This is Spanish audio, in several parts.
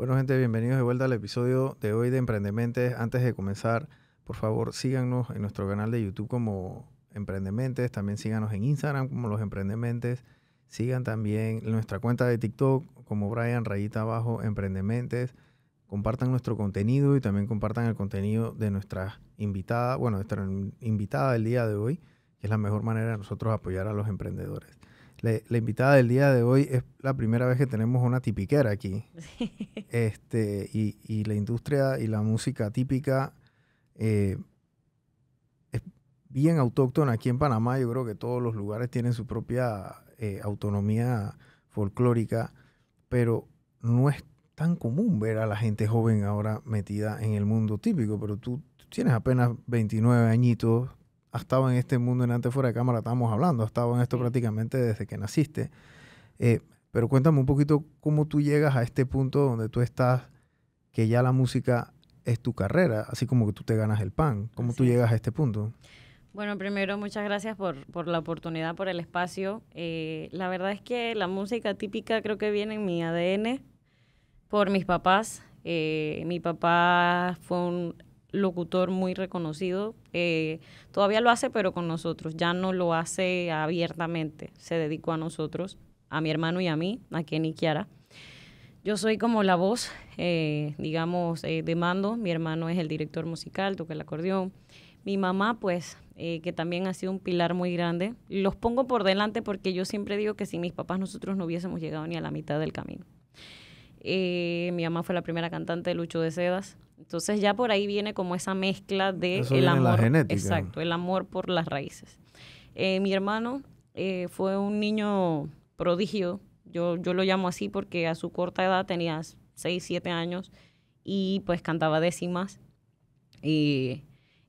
Bueno, gente, bienvenidos de vuelta al episodio de hoy de Emprendementes. Antes de comenzar, por favor, síganos en nuestro canal de YouTube como Emprendementes. También síganos en Instagram como Los Emprendementes. Sigan también nuestra cuenta de TikTok como Brian Rayita Abajo Emprendementes. Compartan nuestro contenido y también compartan el contenido de nuestra invitada, bueno, nuestra invitada del día de hoy, que es la mejor manera de nosotros apoyar a los emprendedores. La, invitada del día de hoy es la primera vez que tenemos una tipiquera aquí. Este, y, la industria y la música típica eh, es bien autóctona aquí en Panamá. Yo creo que todos los lugares tienen su propia eh, autonomía folclórica, pero no es tan común ver a la gente joven ahora metida en el mundo típico, pero tú tienes apenas 29 añitos ha estado en este mundo en antes fuera de cámara, estábamos hablando, ha estado en esto prácticamente desde que naciste. Eh, pero cuéntame un poquito cómo tú llegas a este punto donde tú estás, que ya la música es tu carrera, así como que tú te ganas el pan. ¿Cómo tú llegas a este punto? Bueno, primero muchas gracias por, por la oportunidad, por el espacio. Eh, la verdad es que la música típica creo que viene en mi ADN por mis papás. Eh, mi papá fue un locutor muy reconocido. Eh, todavía lo hace, pero con nosotros. Ya no lo hace abiertamente. Se dedicó a nosotros, a mi hermano y a mí, a Kenny Kiara. Yo soy como la voz, eh, digamos, eh, de mando. Mi hermano es el director musical, toca el acordeón. Mi mamá, pues, que también ha sido un pilar muy grande. Los pongo por delante porque yo siempre digo que sin mis papás nosotros no hubiésemos llegado ni a la mitad del camino. mi mamá fue la primera cantante de Lucho de Sedas entonces ya por ahí viene como esa mezcla de el amor. genética. Exacto, el amor por las raíces. Eh, mi hermano eh, fue un niño prodigio, yo, yo lo llamo así porque a su corta edad tenía 6, 7 años y pues cantaba décimas. Y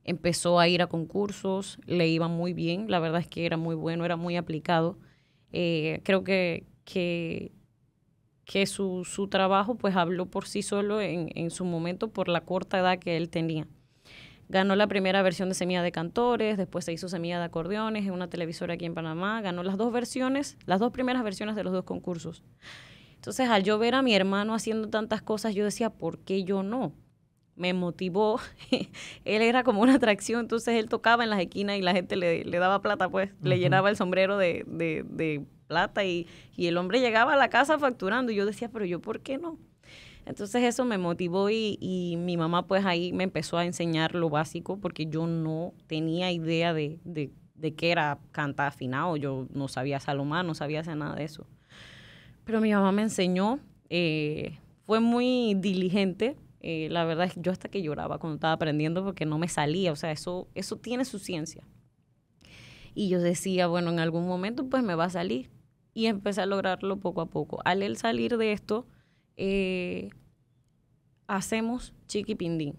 empezó a ir a concursos, le iba muy bien, la verdad es que era muy bueno, era muy aplicado. Eh, creo que, que que su, trabajo pues habló por sí solo en, su momento por la corta edad que él tenía. Ganó la primera versión de Semilla de Cantores, después se hizo Semilla de Acordeones en una televisora aquí en Panamá, ganó las dos versiones, las dos primeras versiones de los dos concursos. Entonces, al yo ver a mi hermano haciendo tantas cosas, yo decía, ¿por qué yo no? Me motivó. él era como una atracción, entonces él tocaba en las esquinas y la gente le, daba plata, pues, le llenaba el sombrero de plata y, el hombre llegaba a la casa facturando y yo decía, pero yo, ¿por qué no? Entonces eso me motivó y, y, mi mamá pues ahí me empezó a enseñar lo básico porque yo no tenía idea de, de, de qué era cantar afinado, yo no sabía salomón no sabía hacer nada de eso. Pero mi mamá me enseñó, eh, fue muy diligente, eh, la verdad es que yo hasta que lloraba cuando estaba aprendiendo porque no me salía, o sea, eso, eso tiene su ciencia. Y yo decía, bueno, en algún momento pues me va a salir y empecé a lograrlo poco a poco. Al él salir de esto, eh, hacemos chiquipindín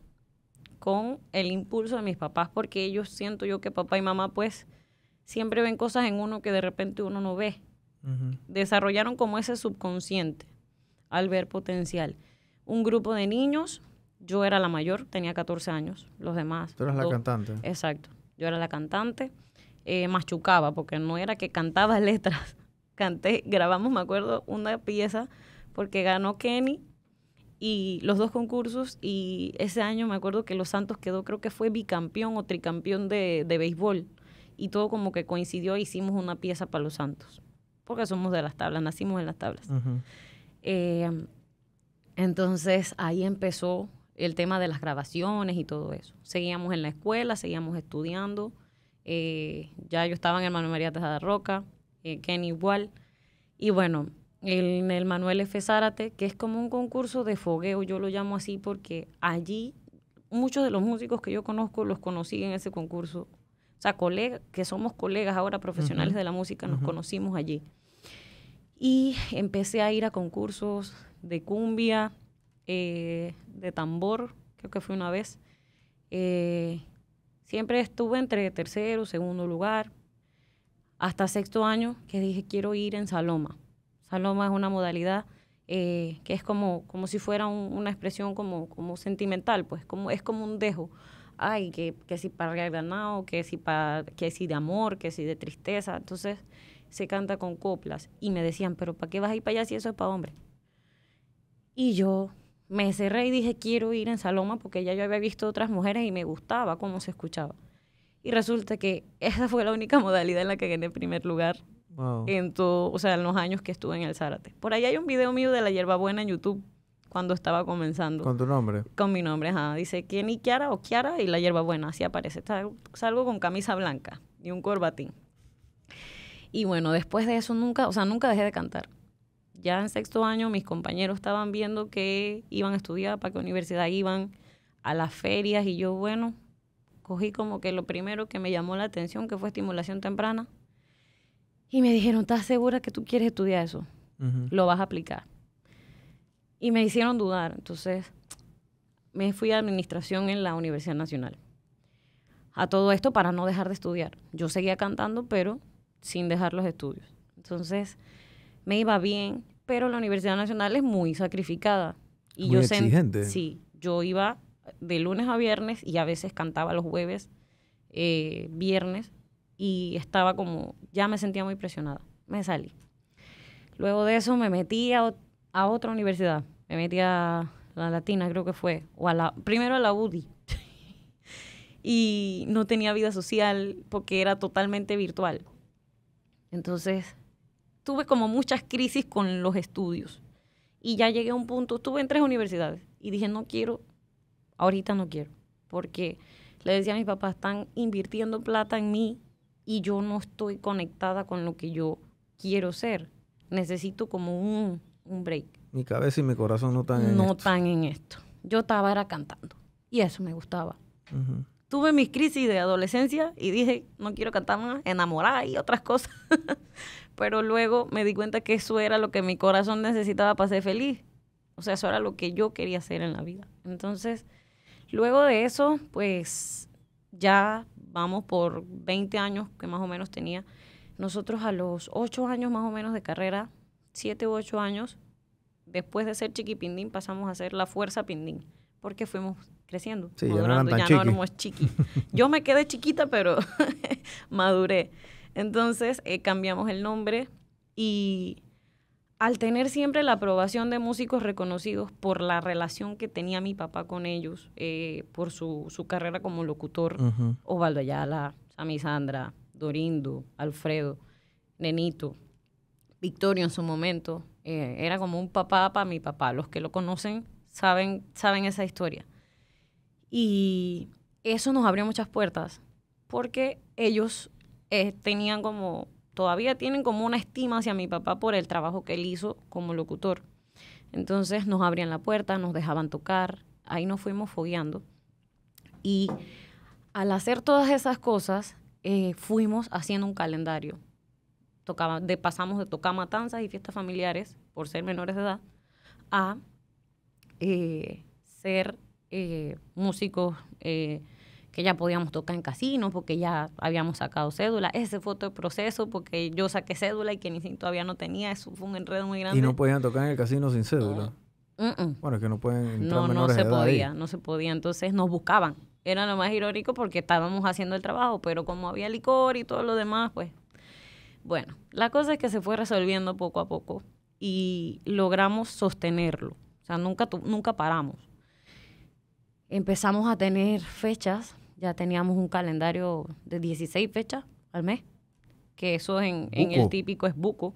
con el impulso de mis papás, porque ellos siento yo que papá y mamá pues siempre ven cosas en uno que de repente uno no ve. Desarrollaron como ese subconsciente al ver potencial. Un grupo de niños, yo era la mayor, tenía 14 años, los demás. Tú eras la cantante. Exacto, yo era la cantante, eh, machucaba, porque no era que cantaba letras, canté, grabamos, me acuerdo, una pieza porque ganó Kenny y los dos concursos y ese año me acuerdo que Los Santos quedó, creo que fue bicampeón o tricampeón de, de béisbol y todo como que coincidió, hicimos una pieza para Los Santos, porque somos de las tablas, nacimos en las tablas. Eh, entonces ahí empezó el tema de las grabaciones y todo eso. Seguíamos en la escuela, seguíamos estudiando. Eh, ya yo estaba en el Manuel María Tejada Roca, eh, en igual. Y bueno, en el Manuel F. Zárate, que es como un concurso de fogueo, yo lo llamo así porque allí muchos de los músicos que yo conozco los conocí en ese concurso. O sea, colega, que somos colegas ahora profesionales de la música, nos conocimos allí. Y empecé a ir a concursos de cumbia, eh, de tambor, creo que fue una vez. Eh, siempre estuve entre tercero, segundo lugar hasta sexto año que dije quiero ir en Saloma. Saloma es una modalidad eh, que es como, como si fuera una expresión como, como sentimental, pues como, es como un dejo. Ay, que, si para el ganado, que si, para, que si de amor, que si de tristeza. Entonces se canta con coplas. Y me decían, pero ¿para qué vas a ir para allá si eso es para hombre? Y yo me cerré y dije, quiero ir en Saloma porque ya yo había visto otras mujeres y me gustaba cómo se escuchaba. Y resulta que esa fue la única modalidad en la que gané primer lugar. En todo, o sea, en los años que estuve en el Zárate. Por ahí hay un video mío de la buena en YouTube cuando estaba comenzando. ¿Con tu nombre? Con mi nombre, ajá. Dice Kenny Kiara o Kiara y la buena así aparece. salgo con camisa blanca y un corbatín. Y bueno, después de eso nunca, o sea, nunca dejé de cantar. Ya en sexto año mis compañeros estaban viendo que iban a estudiar, para qué universidad iban, a las ferias y yo, bueno, cogí como que lo primero que me llamó la atención, que fue estimulación temprana. Y me dijeron, ¿estás segura que tú quieres estudiar eso? Lo vas a aplicar. Y me hicieron dudar. Entonces, me fui a administración en la Universidad Nacional. A todo esto para no dejar de estudiar. Yo seguía cantando, pero sin dejar los estudios. Entonces, me iba bien, pero la Universidad Nacional es muy sacrificada. Y muy yo exigente. Sí, yo iba de lunes a viernes y a veces cantaba los jueves, eh, viernes, y estaba como, ya me sentía muy presionada, me salí. Luego de eso me metí a, otra universidad, me metí a la Latina creo que fue, o a la, primero a la UDI, y no tenía vida social porque era totalmente virtual. Entonces, tuve como muchas crisis con los estudios. Y ya llegué a un punto, estuve en tres universidades y dije, no quiero ahorita no quiero, porque le decía a mis papás, están invirtiendo plata en mí y yo no estoy conectada con lo que yo quiero ser. Necesito como un, break. Mi cabeza y mi corazón no están en no esto. No están en esto. Yo estaba era cantando y eso me gustaba. Tuve mis crisis de adolescencia y dije, no quiero cantar más, enamorada y otras cosas. Pero luego me di cuenta que eso era lo que mi corazón necesitaba para ser feliz. O sea, eso era lo que yo quería hacer en la vida. Entonces, Luego de eso, pues ya vamos por 20 años que más o menos tenía. Nosotros a los 8 años más o menos de carrera, 7 u 8 años, después de ser chiquipindín pasamos a ser la fuerza pindín, porque fuimos creciendo, sí, madurando, ya no, chiqui. Yo me quedé chiquita, pero maduré. Entonces eh, cambiamos el nombre y al tener siempre la aprobación de músicos reconocidos por la relación que tenía mi papá con ellos, eh, por su, carrera como locutor, Osvaldo Ayala, Sammy Sandra, Dorindo, Alfredo, Nenito, Victorio en su momento, eh, era como un papá para mi papá. Los que lo conocen saben, saben esa historia. Y eso nos abrió muchas puertas, porque ellos eh, tenían como todavía tienen como una estima hacia mi papá por el trabajo que él hizo como locutor. Entonces nos abrían la puerta, nos dejaban tocar, ahí nos fuimos fogueando. Y al hacer todas esas cosas, eh, fuimos haciendo un calendario. Tocaba, de, pasamos de tocar matanzas y fiestas familiares, por ser menores de edad, a eh, ser eh, músicos que ya podíamos tocar en casinos porque ya habíamos sacado cédula. Ese fue todo el proceso porque yo saqué cédula y que si todavía no tenía. Eso fue un enredo muy grande. Y no podían tocar en el casino sin cédula. Bueno, es que no pueden entrar No, no se podía, no se podía. Entonces nos buscaban. Era lo más irónico porque estábamos haciendo el trabajo, pero como había licor y todo lo demás, pues. Bueno, la cosa es que se fue resolviendo poco a poco y logramos sostenerlo. O sea, nunca, nunca paramos. Empezamos a tener fechas ya teníamos un calendario de 16 fechas al mes, que eso en, en el típico es buco.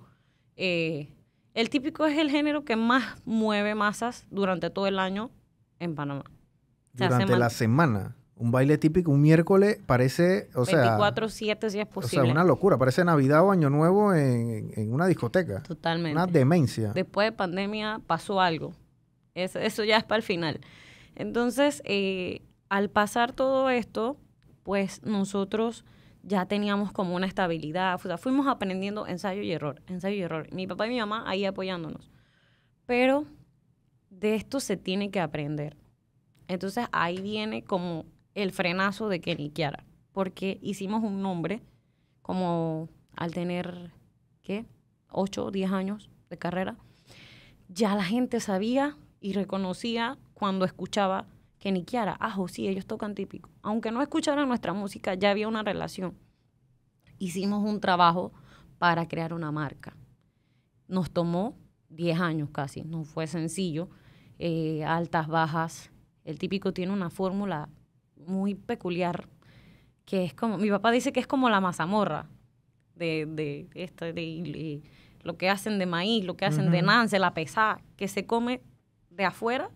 Eh, el típico es el género que más mueve masas durante todo el año en Panamá. durante la semana. Un baile típico, un miércoles, parece, o 24, sea... 7 si es posible. O sea, una locura. Parece Navidad o Año Nuevo en, una discoteca. Totalmente. Una demencia. Después de pandemia pasó algo. eso ya es para el final. Entonces, eh, al pasar todo esto, pues nosotros ya teníamos como una estabilidad, fuimos aprendiendo ensayo y error, ensayo y error. Mi papá y mi mamá ahí apoyándonos. Pero de esto se tiene que aprender. Entonces ahí viene como el frenazo de Kenny Kiara, porque hicimos un nombre como al tener, ¿qué? 8 o 10 años de carrera, ya la gente sabía y reconocía cuando escuchaba que ni ajo, sí, ellos tocan típico. Aunque no escucharan nuestra música, ya había una relación. Hicimos un trabajo para crear una marca. Nos tomó 10 años casi, no fue sencillo, eh, altas, bajas. El típico tiene una fórmula muy peculiar, que es como, mi papá dice que es como la mazamorra de, de, de, lo que hacen de maíz, lo que hacen de nance, la pesada, que se come de afuera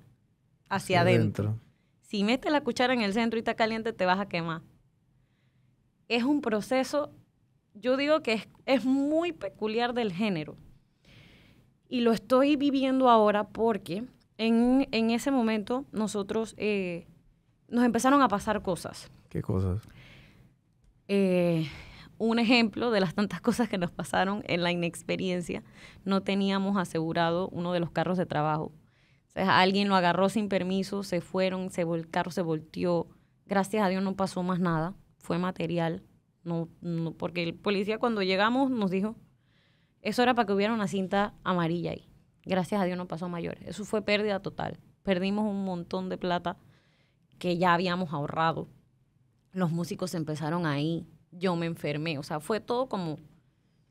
hacia, adentro. Si metes la cuchara en el centro y está caliente, te vas a quemar. Es un proceso, yo digo que es, muy peculiar del género. Y lo estoy viviendo ahora porque en, ese momento nosotros eh, nos empezaron a pasar cosas. ¿Qué cosas? Eh, un ejemplo de las tantas cosas que nos pasaron en la inexperiencia. No teníamos asegurado uno de los carros de trabajo. O sea, alguien lo agarró sin permiso, se fueron, se el se volteó. Gracias a Dios no pasó más nada, fue material. No, porque el policía cuando llegamos nos dijo, eso era para que hubiera una cinta amarilla ahí. Gracias a Dios no pasó mayor. Eso fue pérdida total. Perdimos un montón de plata que ya habíamos ahorrado. Los músicos empezaron ahí. Yo me enfermé. O sea, fue todo como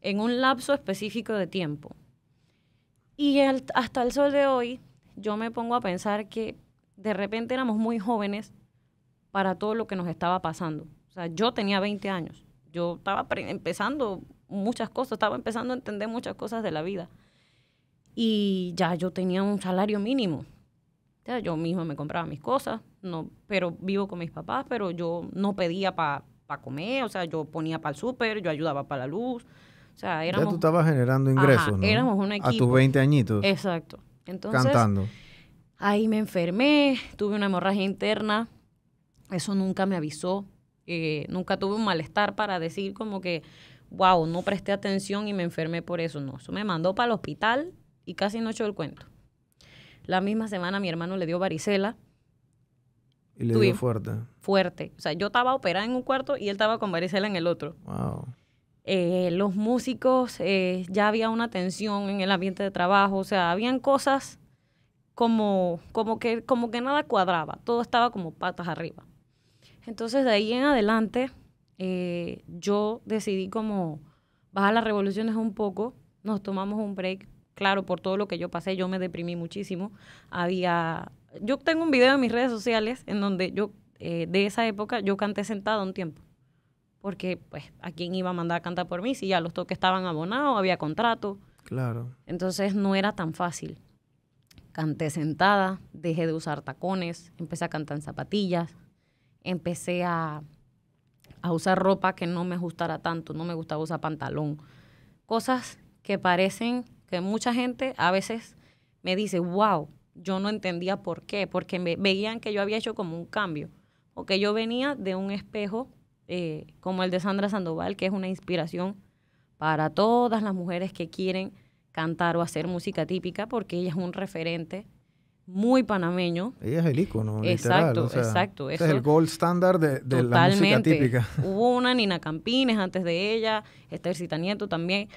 en un lapso específico de tiempo. Y hasta el sol de hoy, yo me pongo a pensar que de repente éramos muy jóvenes para todo lo que nos estaba pasando. O sea, yo tenía 20 años, yo estaba empezando muchas cosas, estaba empezando a entender muchas cosas de la vida. Y ya yo tenía un salario mínimo. O sea, yo mismo me compraba mis cosas, no, pero vivo con mis papás, pero yo no pedía para comer, o sea, yo ponía para el súper, yo ayudaba para la luz. O sea, éramos, ya tú estabas generando ingresos, ¿no? Éramos un equipo. A tus 20 añitos. Exacto. Entonces, Cantando. ahí me enfermé, tuve una hemorragia interna, eso nunca me avisó, eh, nunca tuve un malestar para decir como que, wow, no presté atención y me enfermé por eso, no, eso me mandó para el hospital y casi no echó el cuento. La misma semana mi hermano le dio varicela. Y le dio fuerte. Fuerte. O sea, yo estaba operada en un cuarto y él estaba con varicela en el otro. Wow. Eh, los músicos, eh, ya había una tensión en el ambiente de trabajo, o sea, habían cosas como, como, que, como que nada cuadraba, todo estaba como patas arriba. Entonces de ahí en adelante eh, yo decidí como bajar las revoluciones un poco, nos tomamos un break, claro, por todo lo que yo pasé, yo me deprimí muchísimo, había... Yo tengo un video en mis redes sociales en donde yo, de esa época, yo canté sentada un tiempo porque pues a quién iba a mandar a cantar por mí si ya los toques estaban abonados, había contrato. Claro. Entonces no era tan fácil. Canté sentada, dejé de usar tacones, empecé a cantar en zapatillas, empecé a, a usar ropa que no me gustara tanto, no me gustaba usar pantalón. Cosas que parecen que mucha gente a veces me dice, wow, yo no entendía por qué, porque veían que yo había hecho como un cambio, o que yo venía de un espejo eh, como el de Sandra Sandoval, que es una inspiración para todas las mujeres que quieren cantar o hacer música típica, porque ella es un referente muy panameño. Ella es el ícono, Exacto, exacto. es el gold standard de, la música típica. Hubo una Nina Campines antes de ella, Esther Citanieto Nieto también,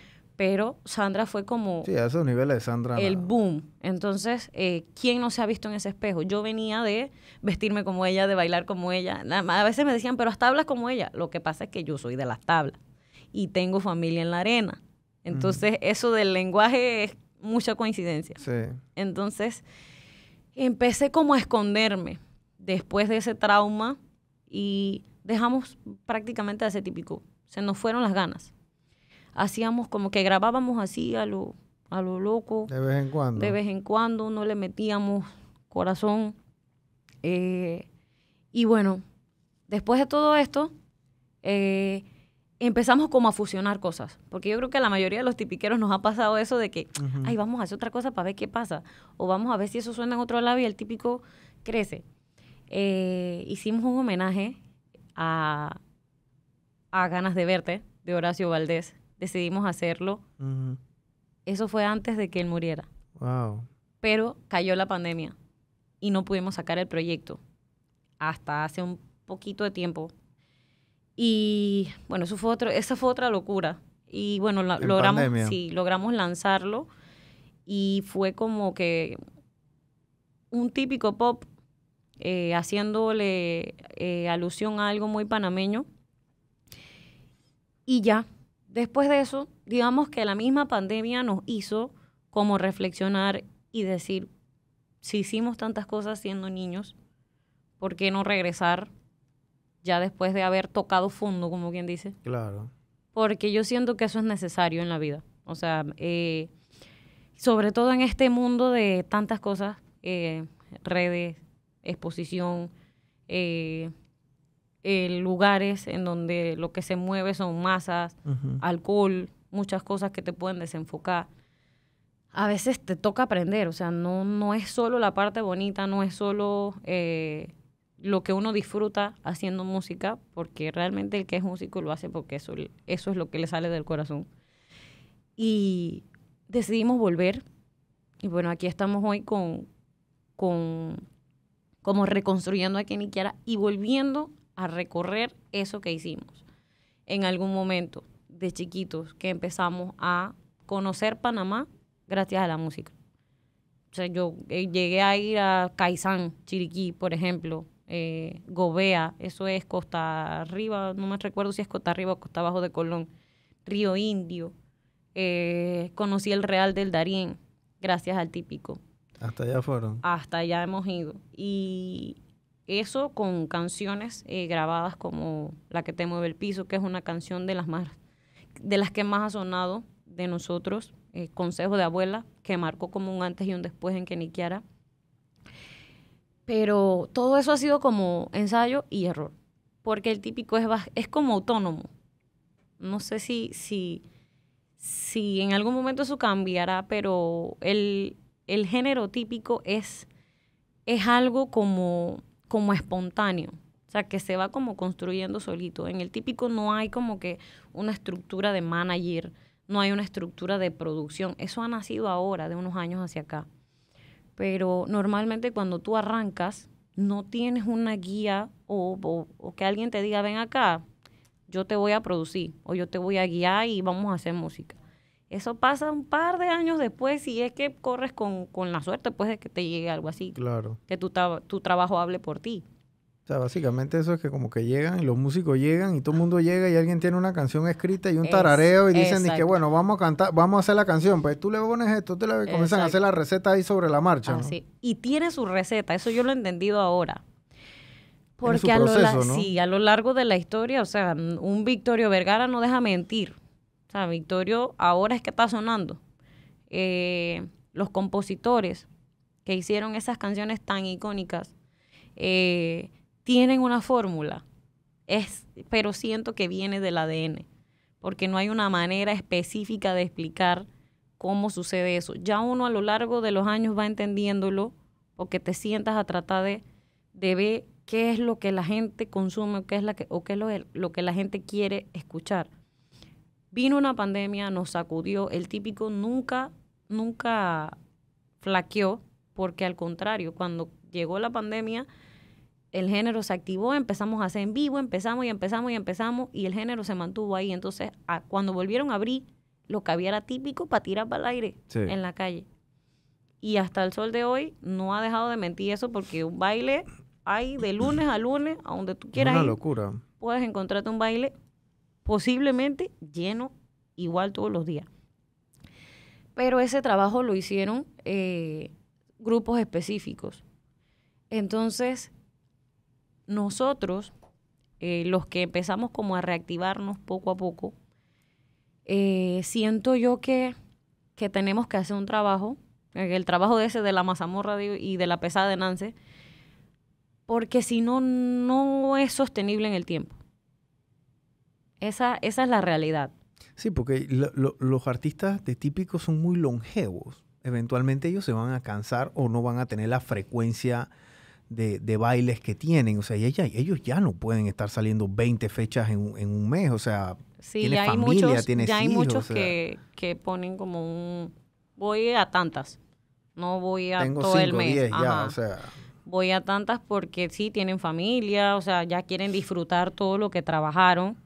pero Sandra fue como... esos niveles Sandra. El boom. Entonces, eh, ¿quién no se ha visto en ese espejo? Yo venía de vestirme como ella, de bailar como ella. A veces me decían, pero hasta hablas como ella. Lo que pasa es que yo soy de las tablas y tengo familia en la arena. Entonces, eso del lenguaje es mucha coincidencia. Entonces, empecé como a esconderme después de ese trauma y dejamos prácticamente a ese típico. Se nos fueron las ganas hacíamos como que grabábamos así a lo, a loco. De vez en cuando. De vez en cuando, no le metíamos corazón. Eh, y bueno, después de todo esto, eh, empezamos como a fusionar cosas, porque yo creo que a la mayoría de los tipiqueros nos ha pasado eso de que, ay, vamos a hacer otra cosa para ver qué pasa, o vamos a ver si eso suena en otro lado y el típico crece. Eh, hicimos un homenaje a, a Ganas de Verte, de Horacio Valdés, decidimos hacerlo. Eso fue antes de que él muriera. Wow. Pero cayó la pandemia y no pudimos sacar el proyecto hasta hace un poquito de tiempo. Y bueno, eso fue otro, esa fue otra locura. Y bueno, logramos, sí, logramos lanzarlo y fue como que un típico pop eh, haciéndole eh, alusión a algo muy panameño. Y ya, después de eso, digamos que la misma pandemia nos hizo como reflexionar y decir, si hicimos tantas cosas siendo niños, ¿por qué no regresar ya después de haber tocado fondo, como quien dice? Claro. Porque yo siento que eso es necesario en la vida. O sea, eh, sobre todo en este mundo de tantas cosas, eh, redes, exposición, eh, eh, lugares en donde lo que se mueve son masas, alcohol, muchas cosas que te pueden desenfocar. A veces te toca aprender, o sea, no, no es solo la parte bonita, no es solo eh, lo que uno disfruta haciendo música, porque realmente el que es músico lo hace porque eso, eso es lo que le sale del corazón. Y decidimos volver, y bueno, aquí estamos hoy con, con como reconstruyendo a ni y volviendo a recorrer eso que hicimos en algún momento de chiquitos que empezamos a conocer Panamá gracias a la música. O sea, yo eh, llegué a ir a Caizán, Chiriquí, por ejemplo, eh, Gobea, eso es costa arriba, no me recuerdo si es costa arriba o costa abajo de Colón, Río Indio, eh, conocí el Real del Darién, gracias al típico. Hasta allá fueron. Hasta allá hemos ido. Y, eso con canciones eh, grabadas como La que te mueve el piso, que es una canción de las de las que más ha sonado de nosotros, eh, Consejo de Abuela, que marcó como un antes y un después en niquiera Pero todo eso ha sido como ensayo y error, porque el típico es, es como autónomo. No sé si, si en algún momento eso cambiará, pero el, el género típico es, es algo como como espontáneo. O sea, que se va como construyendo solito. En el típico no hay como que una estructura de manager, no hay una estructura de producción. Eso ha nacido ahora, de unos años hacia acá. Pero normalmente cuando tú arrancas, no tienes una guía o, o, o que alguien te diga, ven acá, yo te voy a producir o yo te voy a guiar y vamos a hacer música. Eso pasa un par de años después y es que corres con, la suerte después pues, de que te llegue algo así. Claro. Que tu, tu trabajo hable por ti. O sea, básicamente eso es que como que llegan y los músicos llegan y todo el mundo llega y alguien tiene una canción escrita y un tarareo y dicen y que bueno, vamos a cantar, vamos a hacer la canción, pues tú le pones esto, te le comienzan a hacer la receta ahí sobre la marcha. Y tiene su receta, eso yo lo he entendido ahora. Porque sí, a lo largo de la historia, o sea, un Victorio Vergara no deja mentir. O sea, Victorio ahora es que está sonando. Eh, los compositores que hicieron esas canciones tan icónicas eh, tienen una fórmula, es, pero siento que viene del ADN, porque no hay una manera específica de explicar cómo sucede eso. Ya uno a lo largo de los años va entendiéndolo, porque te sientas a tratar de, ver qué es lo que la gente consume qué es o qué es lo que la gente quiere escuchar Vino una pandemia, nos sacudió. El típico nunca, nunca flaqueó, porque al contrario, cuando llegó la pandemia, el género se activó, empezamos a hacer en vivo, empezamos y empezamos y empezamos, y el género se mantuvo ahí. Entonces, cuando volvieron a abrir, lo que había era típico para tirar para el aire en la calle. Y hasta el sol de hoy no ha dejado de mentir eso, porque un baile hay de lunes a lunes, a donde tú quieras. locura. Puedes encontrarte un baile posiblemente lleno igual todos los días. Pero ese trabajo lo hicieron eh, grupos específicos. Entonces, nosotros, eh, los que empezamos como a reactivarnos poco a poco, eh, siento yo que, tenemos que hacer un trabajo, el trabajo de ese de la mazamorra y de la pesada de Nance, porque si no, no es sostenible en el tiempo. Esa, esa es la realidad. Sí, porque los artistas de típicos son muy longevos. Eventualmente ellos se van a cansar o no van a tener la frecuencia de, bailes que tienen. O sea, ellos ya no pueden estar saliendo 20 fechas en, un mes. O sea, sí, familia, hay muchos, ya hay muchos que, ponen como un... Voy a tantas. No voy a todo el mes. ya, o sea. Voy a tantas porque sí tienen familia, o sea, ya quieren disfrutar todo lo que trabajaron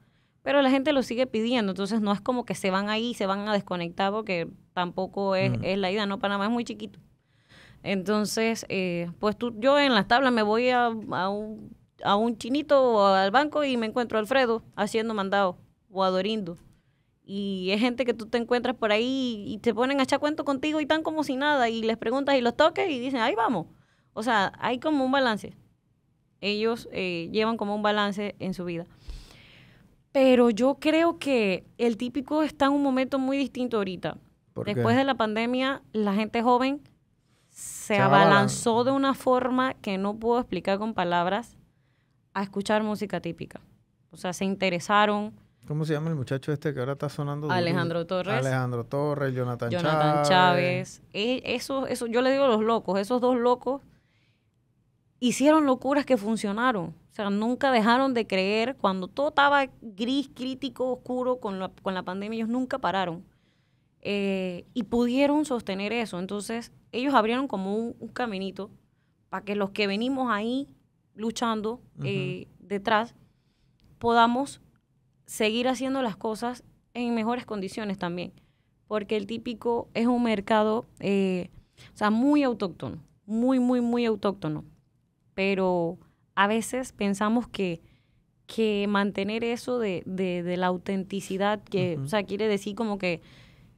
pero la gente lo sigue pidiendo, entonces no es como que se van ahí, se van a desconectar porque tampoco es, la idea, ¿no? Panamá es muy chiquito. Entonces, eh, pues yo en las tablas me voy a, un, chinito o al banco y me encuentro a Alfredo haciendo mandado o adorindo Y es gente que tú te encuentras por ahí y te ponen a echar cuento contigo y tan como si nada y les preguntas y los toques y dicen, ahí vamos. O sea, hay como un balance. Ellos eh, llevan como un balance en su vida pero yo creo que el típico está en un momento muy distinto ahorita. Después de la pandemia, la gente joven se, abalanzó de una forma que no puedo explicar con palabras a escuchar música típica. O sea, se interesaron. ¿Cómo se llama el muchacho este que ahora está sonando? Alejandro Torres. Alejandro Torres, Jonathan, Jonathan Chávez. Chávez. E, eso, eso, yo le digo los locos, esos dos locos hicieron locuras que funcionaron. O sea, nunca dejaron de creer. Cuando todo estaba gris, crítico, oscuro con la, pandemia, ellos nunca pararon. Eh, y pudieron sostener eso. Entonces, ellos abrieron como un, caminito para que los que venimos ahí luchando eh, detrás podamos seguir haciendo las cosas en mejores condiciones también. Porque el típico es un mercado, eh, o sea, muy autóctono, muy, muy, muy autóctono pero a veces pensamos que, que mantener eso de, de, la autenticidad, que o sea, quiere decir como que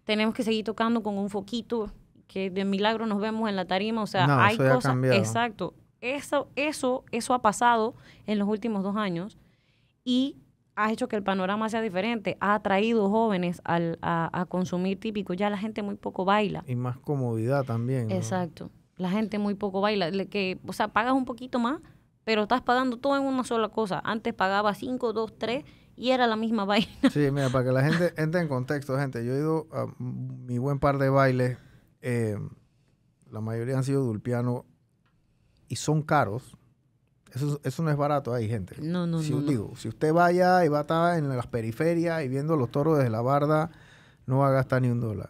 tenemos que seguir tocando con un foquito, que de milagro nos vemos en la tarima, o sea, hay cosas, exacto, eso, eso, eso ha pasado en los últimos dos años y ha hecho que el panorama sea diferente, ha atraído jóvenes al, a, consumir típico, ya la gente muy poco baila. Y más comodidad también. Exacto la gente muy poco baila, que, o sea, pagas un poquito más, pero estás pagando todo en una sola cosa. Antes pagaba 5, 2, 3 y era la misma vaina. Sí, mira, para que la gente entre en contexto, gente, yo he ido a mi buen par de bailes, eh, la mayoría han sido dulpiano y son caros. Eso, no es barato ahí, gente. No, no, no. Si usted vaya y va a estar en las periferias y viendo los toros desde la barda, no va a gastar ni un dólar.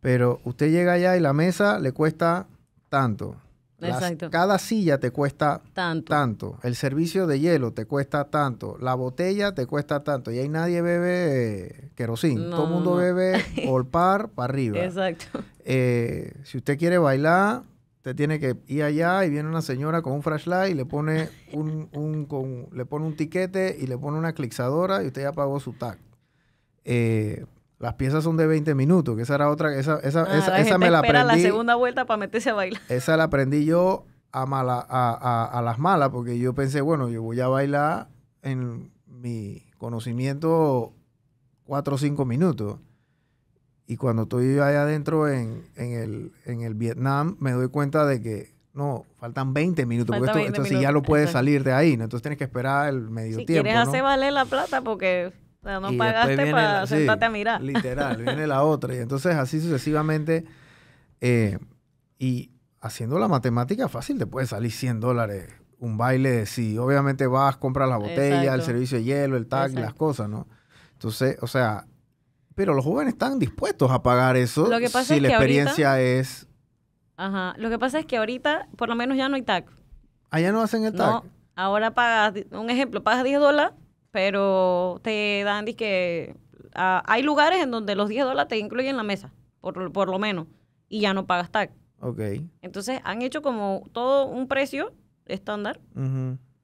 Pero usted llega allá y la mesa le cuesta tanto. Exacto. cada silla te cuesta tanto. tanto. El servicio de hielo te cuesta tanto. La botella te cuesta tanto. Y ahí nadie bebe eh, querosín. Todo el mundo bebe olpar para arriba. Exacto. Eh, si usted quiere bailar, usted tiene que ir allá y viene una señora con un flashlight y le pone un, un con, le pone un tiquete y le pone una clixadora y usted ya pagó su tag. Eh, las piezas son de 20 minutos, que esa era otra, esa, esa, esa, me la aprendí. la segunda vuelta para meterse a bailar. Esa la aprendí yo a, a, las malas, porque yo pensé, bueno, yo voy a bailar en mi conocimiento 4 o 5 minutos. Y cuando estoy allá adentro en, el, Vietnam, me doy cuenta de que no, faltan 20 minutos, porque esto, ya lo puedes salir de ahí, ¿no? entonces tienes que esperar el medio tiempo. Si quieres hacer valer la plata, porque no pagaste para sentarte a mirar. Literal, viene la otra. Y entonces así sucesivamente. Eh, y haciendo la matemática fácil, te puede salir 100 dólares un baile. Si obviamente vas, compras la botella, el servicio de hielo, el tag, las cosas, ¿no? Entonces, o sea, pero los jóvenes están dispuestos a pagar eso Lo que pasa si la experiencia es... Ajá. Lo que pasa es que ahorita, por lo menos ya no hay tag. Allá ah, no hacen el tag. No, ahora pagas, un ejemplo, pagas 10 dólares pero te dan, que ah, hay lugares en donde los 10 dólares te incluyen la mesa, por, lo menos, y ya no pagas tax. Ok. Entonces han hecho como todo un precio estándar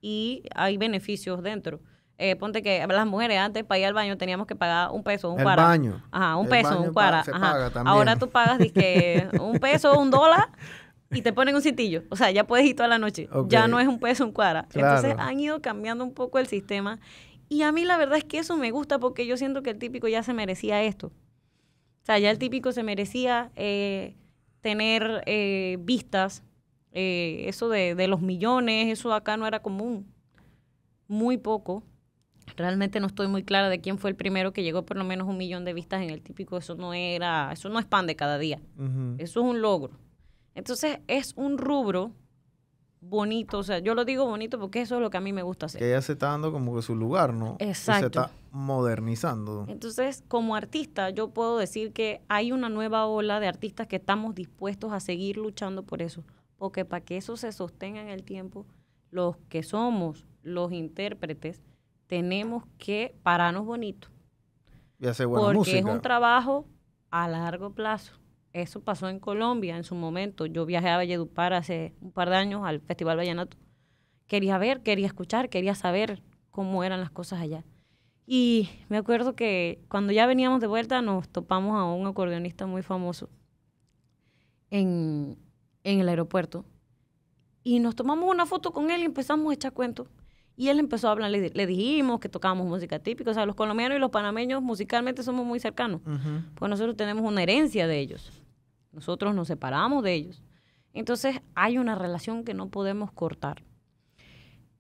y hay beneficios dentro. Eh, ponte que las mujeres antes para ir al baño teníamos que pagar un peso, un el Un baño. Ajá, un peso, un cuara. Ahora tú pagas que un peso, un dólar y te ponen un sitillo, O sea, ya puedes ir toda la noche. Ya no es un peso, un cuara. Entonces han ido cambiando un poco el sistema y a mí la verdad es que eso me gusta porque yo siento que el típico ya se merecía esto. O sea, ya el típico se merecía eh, tener eh, vistas, eh, eso de, los millones, eso acá no era común. Muy poco. Realmente no estoy muy clara de quién fue el primero que llegó por lo menos un millón de vistas en el típico. Eso no era, eso no es pan de cada día. Eso es un logro. Entonces es un rubro bonito, o sea, yo lo digo bonito porque eso es lo que a mí me gusta hacer. Que ella se está dando como que su lugar, ¿no? Exacto. se está modernizando. Entonces, como artista, yo puedo decir que hay una nueva ola de artistas que estamos dispuestos a seguir luchando por eso, porque para que eso se sostenga en el tiempo, los que somos los intérpretes, tenemos que pararnos bonito. Y porque es un trabajo a largo plazo. Eso pasó en Colombia en su momento. Yo viajé a Valledupar hace un par de años al Festival Vallenato. Quería ver, quería escuchar, quería saber cómo eran las cosas allá. Y me acuerdo que cuando ya veníamos de vuelta nos topamos a un acordeonista muy famoso en, en el aeropuerto. Y nos tomamos una foto con él y empezamos a echar cuentos. Y él empezó a hablar, le, dijimos que tocábamos música típica. O sea, los colombianos y los panameños musicalmente somos muy cercanos. Porque Pues nosotros tenemos una herencia de ellos. Nosotros nos separamos de ellos. Entonces hay una relación que no podemos cortar.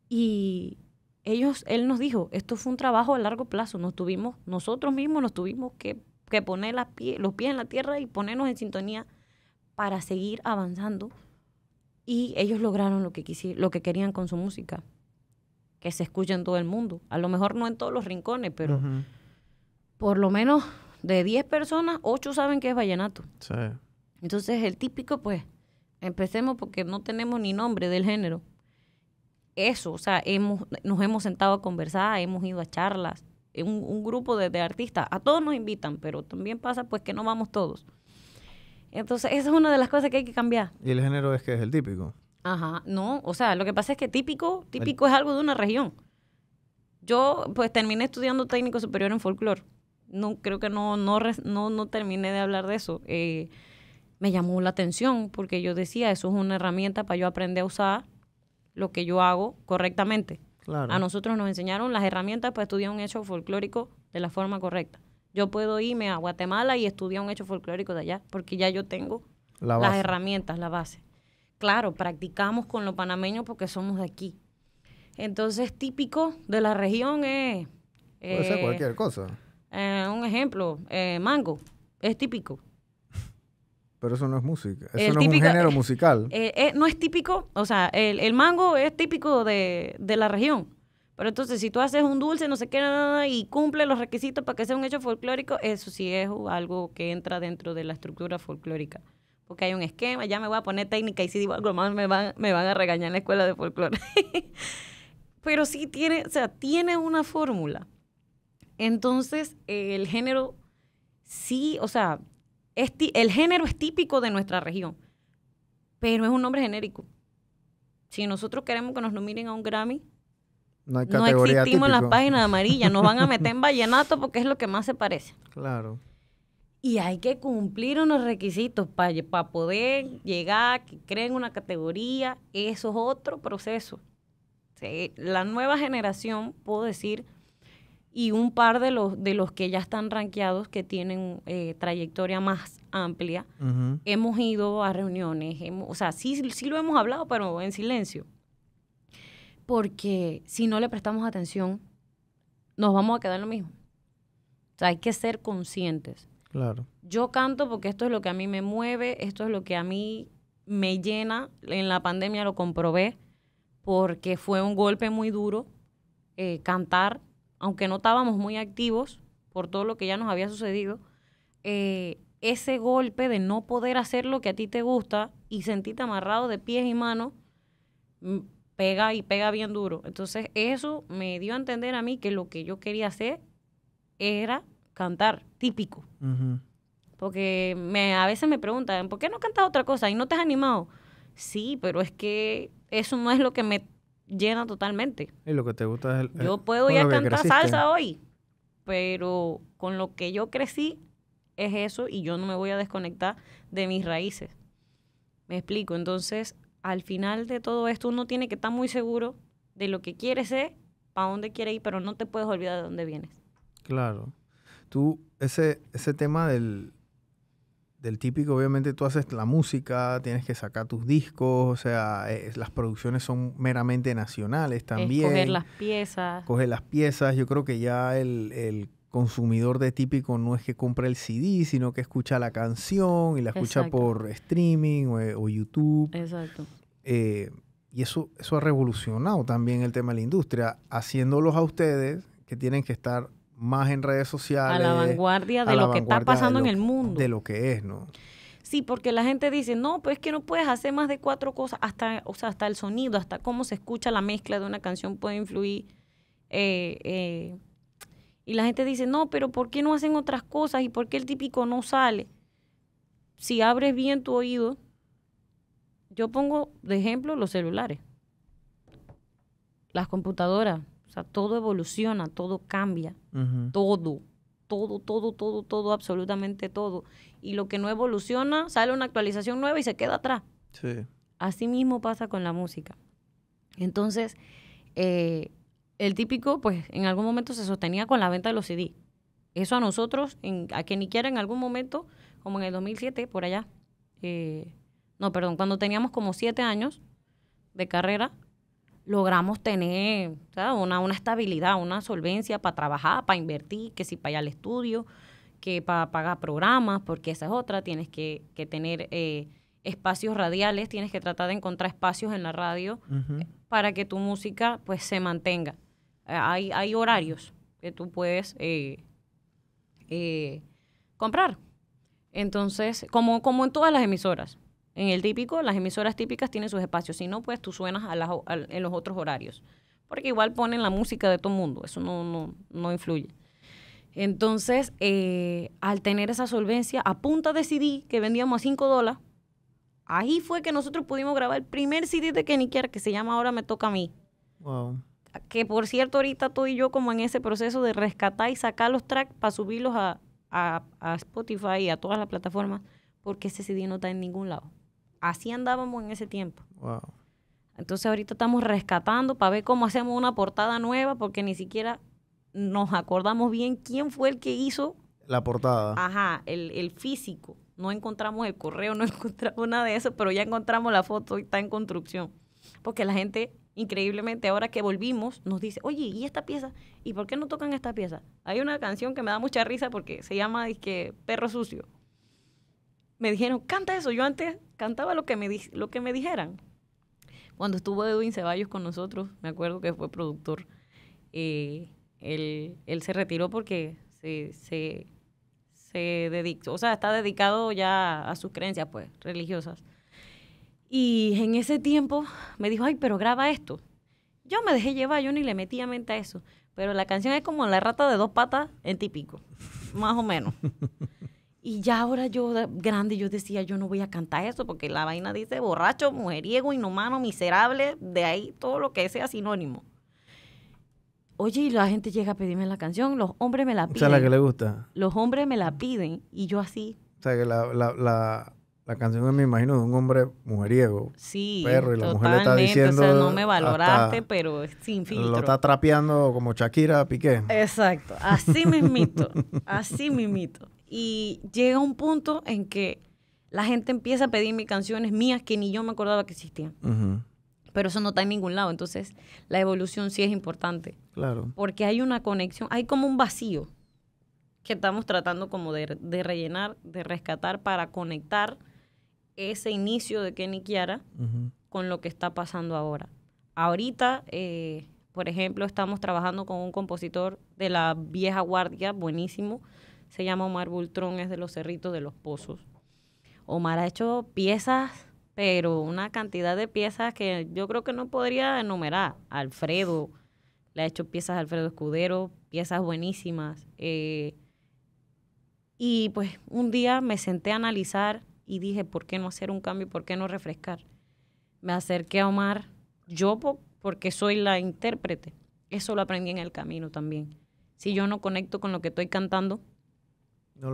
Y ellos, él nos dijo, esto fue un trabajo a largo plazo, nos tuvimos, nosotros mismos nos tuvimos que, que poner las pie, los pies en la tierra y ponernos en sintonía para seguir avanzando. Y ellos lograron lo que, quisieron, lo que querían con su música, que se escuche en todo el mundo. A lo mejor no en todos los rincones, pero por lo menos de 10 personas, 8 saben que es vallenato. Sí. Entonces el típico, pues, empecemos porque no tenemos ni nombre del género. Eso, o sea, nos hemos sentado a conversar, hemos ido a charlas, un, grupo de, artistas, a todos nos invitan, pero también pasa pues que no vamos todos. Entonces, esa es una de las cosas que hay que cambiar. ¿Y el género es que es el típico? Ajá, no, o sea, lo que pasa es que típico, típico es algo de una región. Yo pues terminé estudiando técnico superior en folclore. No, creo que no, no, no, no terminé de hablar de eso. Eh, me llamó la atención porque yo decía, eso es una herramienta para yo aprender a usar lo que yo hago correctamente. A nosotros nos enseñaron las herramientas para estudiar un hecho folclórico de la forma correcta. Yo puedo irme a Guatemala y estudiar un hecho folclórico de allá, porque ya yo tengo las herramientas, la base. Claro, practicamos con los panameños porque somos de aquí. Entonces, típico de la región es... Puede ser eh, cualquier cosa. Eh, un ejemplo, eh, mango, es típico pero eso no es música, eso no es un género musical. Eh, eh, no es típico, o sea, el, mango es típico de, la región. Pero entonces, si tú haces un dulce, no sé qué, y cumple los requisitos para que sea un hecho folclórico, eso sí es algo que entra dentro de la estructura folclórica. Porque hay un esquema, ya me voy a poner técnica y si digo algo más, me van, me van a regañar en la escuela de folclore. Pero sí tiene, o sea, tiene una fórmula. Entonces, el género sí, o sea, el género es típico de nuestra región, pero es un nombre genérico. Si nosotros queremos que nos nominen a un Grammy, no, existimos en las páginas amarillas, nos van a meter en vallenato porque es lo que más se parece. Claro. Y hay que cumplir unos requisitos para poder llegar, que creen una categoría, eso es otro proceso. la nueva generación, puedo decir, y un par de los, de los que ya están ranqueados, que tienen eh, trayectoria más amplia, hemos ido a reuniones, o sea, sí, lo hemos hablado, pero en silencio. Porque si no le prestamos atención, nos vamos a quedar lo mismo. O sea, hay que ser conscientes. Claro. Yo canto porque esto es lo que a mí me mueve, esto es lo que a mí me llena. En la pandemia lo comprobé porque fue un golpe muy duro eh, cantar aunque no estábamos muy activos por todo lo que ya nos había sucedido, eh, ese golpe de no poder hacer lo que a ti te gusta y sentirte amarrado de pies y manos, mm, pega y pega bien duro. Entonces eso me dio a entender a mí que lo que yo quería hacer era cantar, típico. Porque me, a veces me preguntan, ¿por qué no cantas otra cosa y no te has animado? Sí, pero es que eso no es lo que me llena totalmente. Y lo que te gusta es el, eh, Yo puedo ya cantar salsa hoy, pero con lo que yo crecí es eso y yo no me voy a desconectar de mis raíces. Me explico. Entonces, al final de todo esto, uno tiene que estar muy seguro de lo que quiere ser, para dónde quiere ir, pero no te puedes olvidar de dónde vienes. Claro. Tú, ese, ese tema del, del típico, obviamente tú haces la música, tienes que sacar tus discos, o sea, eh, las producciones son meramente nacionales también. coger las piezas. Coger las piezas, yo creo que ya el, consumidor de típico no es que compre el CD, sino que escucha la canción y la escucha por streaming o, eh, YouTube. Exacto. Eh, y eso, eso ha revolucionado también el tema de la industria, haciéndolos a ustedes que tienen que estar más en redes sociales. A la vanguardia de lo que está pasando en el mundo. De lo que es, ¿no? Sí, porque la gente dice, no, pues es que no puedes hacer más de cuatro cosas, hasta, o hasta el sonido, hasta cómo se escucha la mezcla de una canción puede influir. Eh, eh, y la gente dice, no, pero ¿por qué no hacen otras cosas? ¿Y por qué el típico no sale? Si abres bien tu oído, yo pongo de ejemplo los celulares, las computadoras, todo evoluciona, todo cambia, todo, todo, todo, todo, todo, absolutamente todo. Y lo que no evoluciona, sale una actualización nueva y se queda atrás. Así mismo pasa con la música. Entonces, eh, el típico, pues en algún momento se sostenía con la venta de los CD. Eso a nosotros, a quien ni quiera en algún momento, como en el 2007, por allá, eh, no, perdón, cuando teníamos como siete años de carrera, logramos tener Una, estabilidad, una solvencia para trabajar, para invertir, que si para ir al estudio, que para pagar programas, porque esa es otra, tienes que, tener eh, espacios radiales, tienes que tratar de encontrar espacios en la radio para que tu música pues se mantenga. Eh, hay, hay horarios que tú puedes eh, comprar. Entonces, como, como en todas las emisoras, en el típico, las emisoras típicas tienen sus espacios, si no, pues tú suenas en los otros horarios, porque igual ponen la música de todo el mundo, eso no, influye. Entonces, eh, al tener esa solvencia, a punta de CD que vendíamos a 5 dólares, ahí fue que nosotros pudimos grabar el primer CD de Kenny Kier, que se llama Ahora me toca a mí. Wow. Que por cierto, ahorita estoy yo como en ese proceso de rescatar y sacar los tracks para subirlos a Spotify y a todas las plataformas, porque ese CD no está en ningún lado. Así andábamos en ese tiempo. Entonces ahorita estamos rescatando para ver cómo hacemos una portada nueva porque ni siquiera nos acordamos bien quién fue el que hizo la portada. Ajá, el, físico. No encontramos el correo, no encontramos nada de eso, pero ya encontramos la foto y está en construcción. Porque la gente, increíblemente, ahora que volvimos, nos dice, oye, ¿y esta pieza? ¿Y por qué no tocan esta pieza? Hay una canción que me da mucha risa porque se llama, es que Perro Sucio me dijeron, canta eso. Yo antes cantaba lo que me, lo que me dijeran. Cuando estuvo Edwin Ceballos con nosotros, me acuerdo que fue productor, eh, él, se retiró porque se, se, dedicó, o sea, está dedicado ya a sus creencias, pues, religiosas. Y en ese tiempo me dijo, ay, pero graba esto. Yo me dejé llevar, yo ni le metí a mente a eso. Pero la canción es como la rata de dos patas en típico, más o menos. Y ya ahora yo, grande, yo decía, yo no voy a cantar eso, porque la vaina dice borracho, mujeriego, inhumano, miserable, de ahí todo lo que sea sinónimo. Oye, y la gente llega a pedirme la canción, los hombres me la piden. O sea, la que le gusta. Los hombres me la piden, y yo así. O sea, que la, la, la, canción me imagino de un hombre mujeriego. Sí, perro, y la mujer le está diciendo. O sea, no me valoraste, pero sin filtro. Lo está trapeando como Shakira Piqué. Exacto, así mismito, así mismito. Y llega un punto en que la gente empieza a pedirme canciones mías que ni yo me acordaba que existían. Pero eso no está en ningún lado. Entonces, la evolución sí es importante. Claro. Porque hay una conexión, hay como un vacío que estamos tratando como de, rellenar, de rescatar para conectar ese inicio de Kenny Kiara con lo que está pasando ahora. Ahorita, eh, por ejemplo, estamos trabajando con un compositor de la vieja guardia, buenísimo, se llama Omar Bultrón, es de los Cerritos de los Pozos. Omar ha hecho piezas, pero una cantidad de piezas que yo creo que no podría enumerar. Alfredo, le ha hecho piezas a Alfredo Escudero, piezas buenísimas. Eh, y pues un día me senté a analizar y dije, ¿por qué no hacer un cambio? ¿Por qué no refrescar? Me acerqué a Omar, yo porque soy la intérprete. Eso lo aprendí en el camino también. Si yo no conecto con lo que estoy cantando,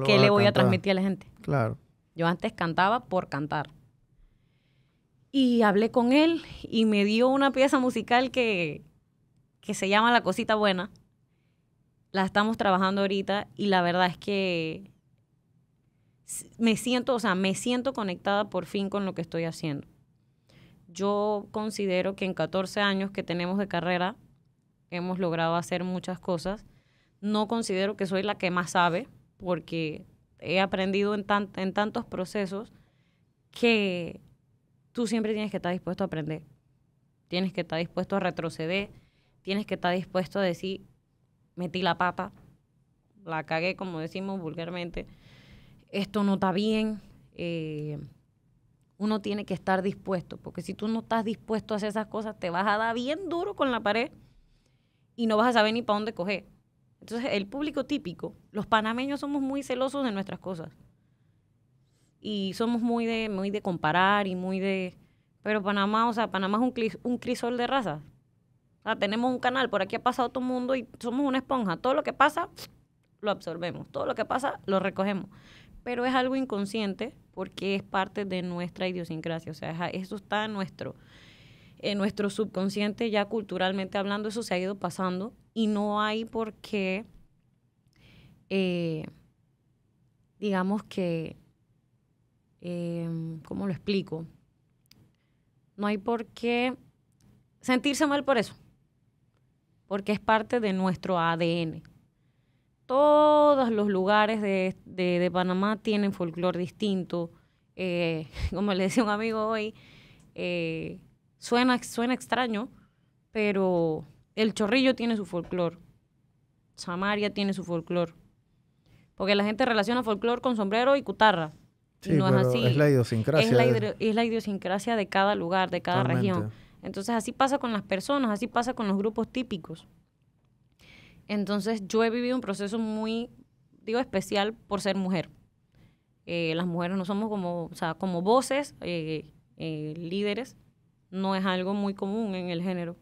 ¿Qué le voy a transmitir a la gente? Claro. Yo antes cantaba por cantar. Y hablé con él y me dio una pieza musical que, que se llama La Cosita Buena. La estamos trabajando ahorita y la verdad es que me siento, o sea, me siento conectada por fin con lo que estoy haciendo. Yo considero que en 14 años que tenemos de carrera hemos logrado hacer muchas cosas. No considero que soy la que más sabe, porque he aprendido en, tantos procesos que tú siempre tienes que estar dispuesto a aprender, tienes que estar dispuesto a retroceder, tienes que estar dispuesto a decir, metí la papa, la cagué, como decimos vulgarmente, esto no está bien. Eh, uno tiene que estar dispuesto, porque si tú no estás dispuesto a hacer esas cosas, te vas a dar bien duro con la pared y no vas a saber ni para dónde coger. Entonces, el público típico, los panameños somos muy celosos de nuestras cosas. Y somos muy de, muy de comparar y muy de... Pero Panamá, o sea, Panamá es un, crisol de razas. O sea, tenemos un canal, por aquí ha pasado todo el mundo y somos una esponja. Todo lo que pasa, lo absorbemos. Todo lo que pasa, lo recogemos. Pero es algo inconsciente porque es parte de nuestra idiosincrasia. O sea, eso está nuestro en nuestro subconsciente, ya culturalmente hablando, eso se ha ido pasando y no hay por qué, eh, digamos que, em, ¿cómo lo explico? No hay por qué sentirse mal por eso, porque es parte de nuestro ADN. Todos los lugares de, Panamá tienen folclore distinto. Eh, como le decía un amigo hoy, eh, Suena, extraño, pero el chorrillo tiene su folclore. Samaria tiene su folclore. Porque la gente relaciona folclore con sombrero y cutarra. Sí, no es así. Es la idiosincrasia. Es la, de... idiosincrasia de cada lugar, de cada región. Entonces así pasa con las personas, así pasa con los grupos típicos. Entonces yo he vivido un proceso muy, digo, especial por ser mujer. Eh, las mujeres no somos como, como voces, eh, eh, líderes, no es algo muy común en el género.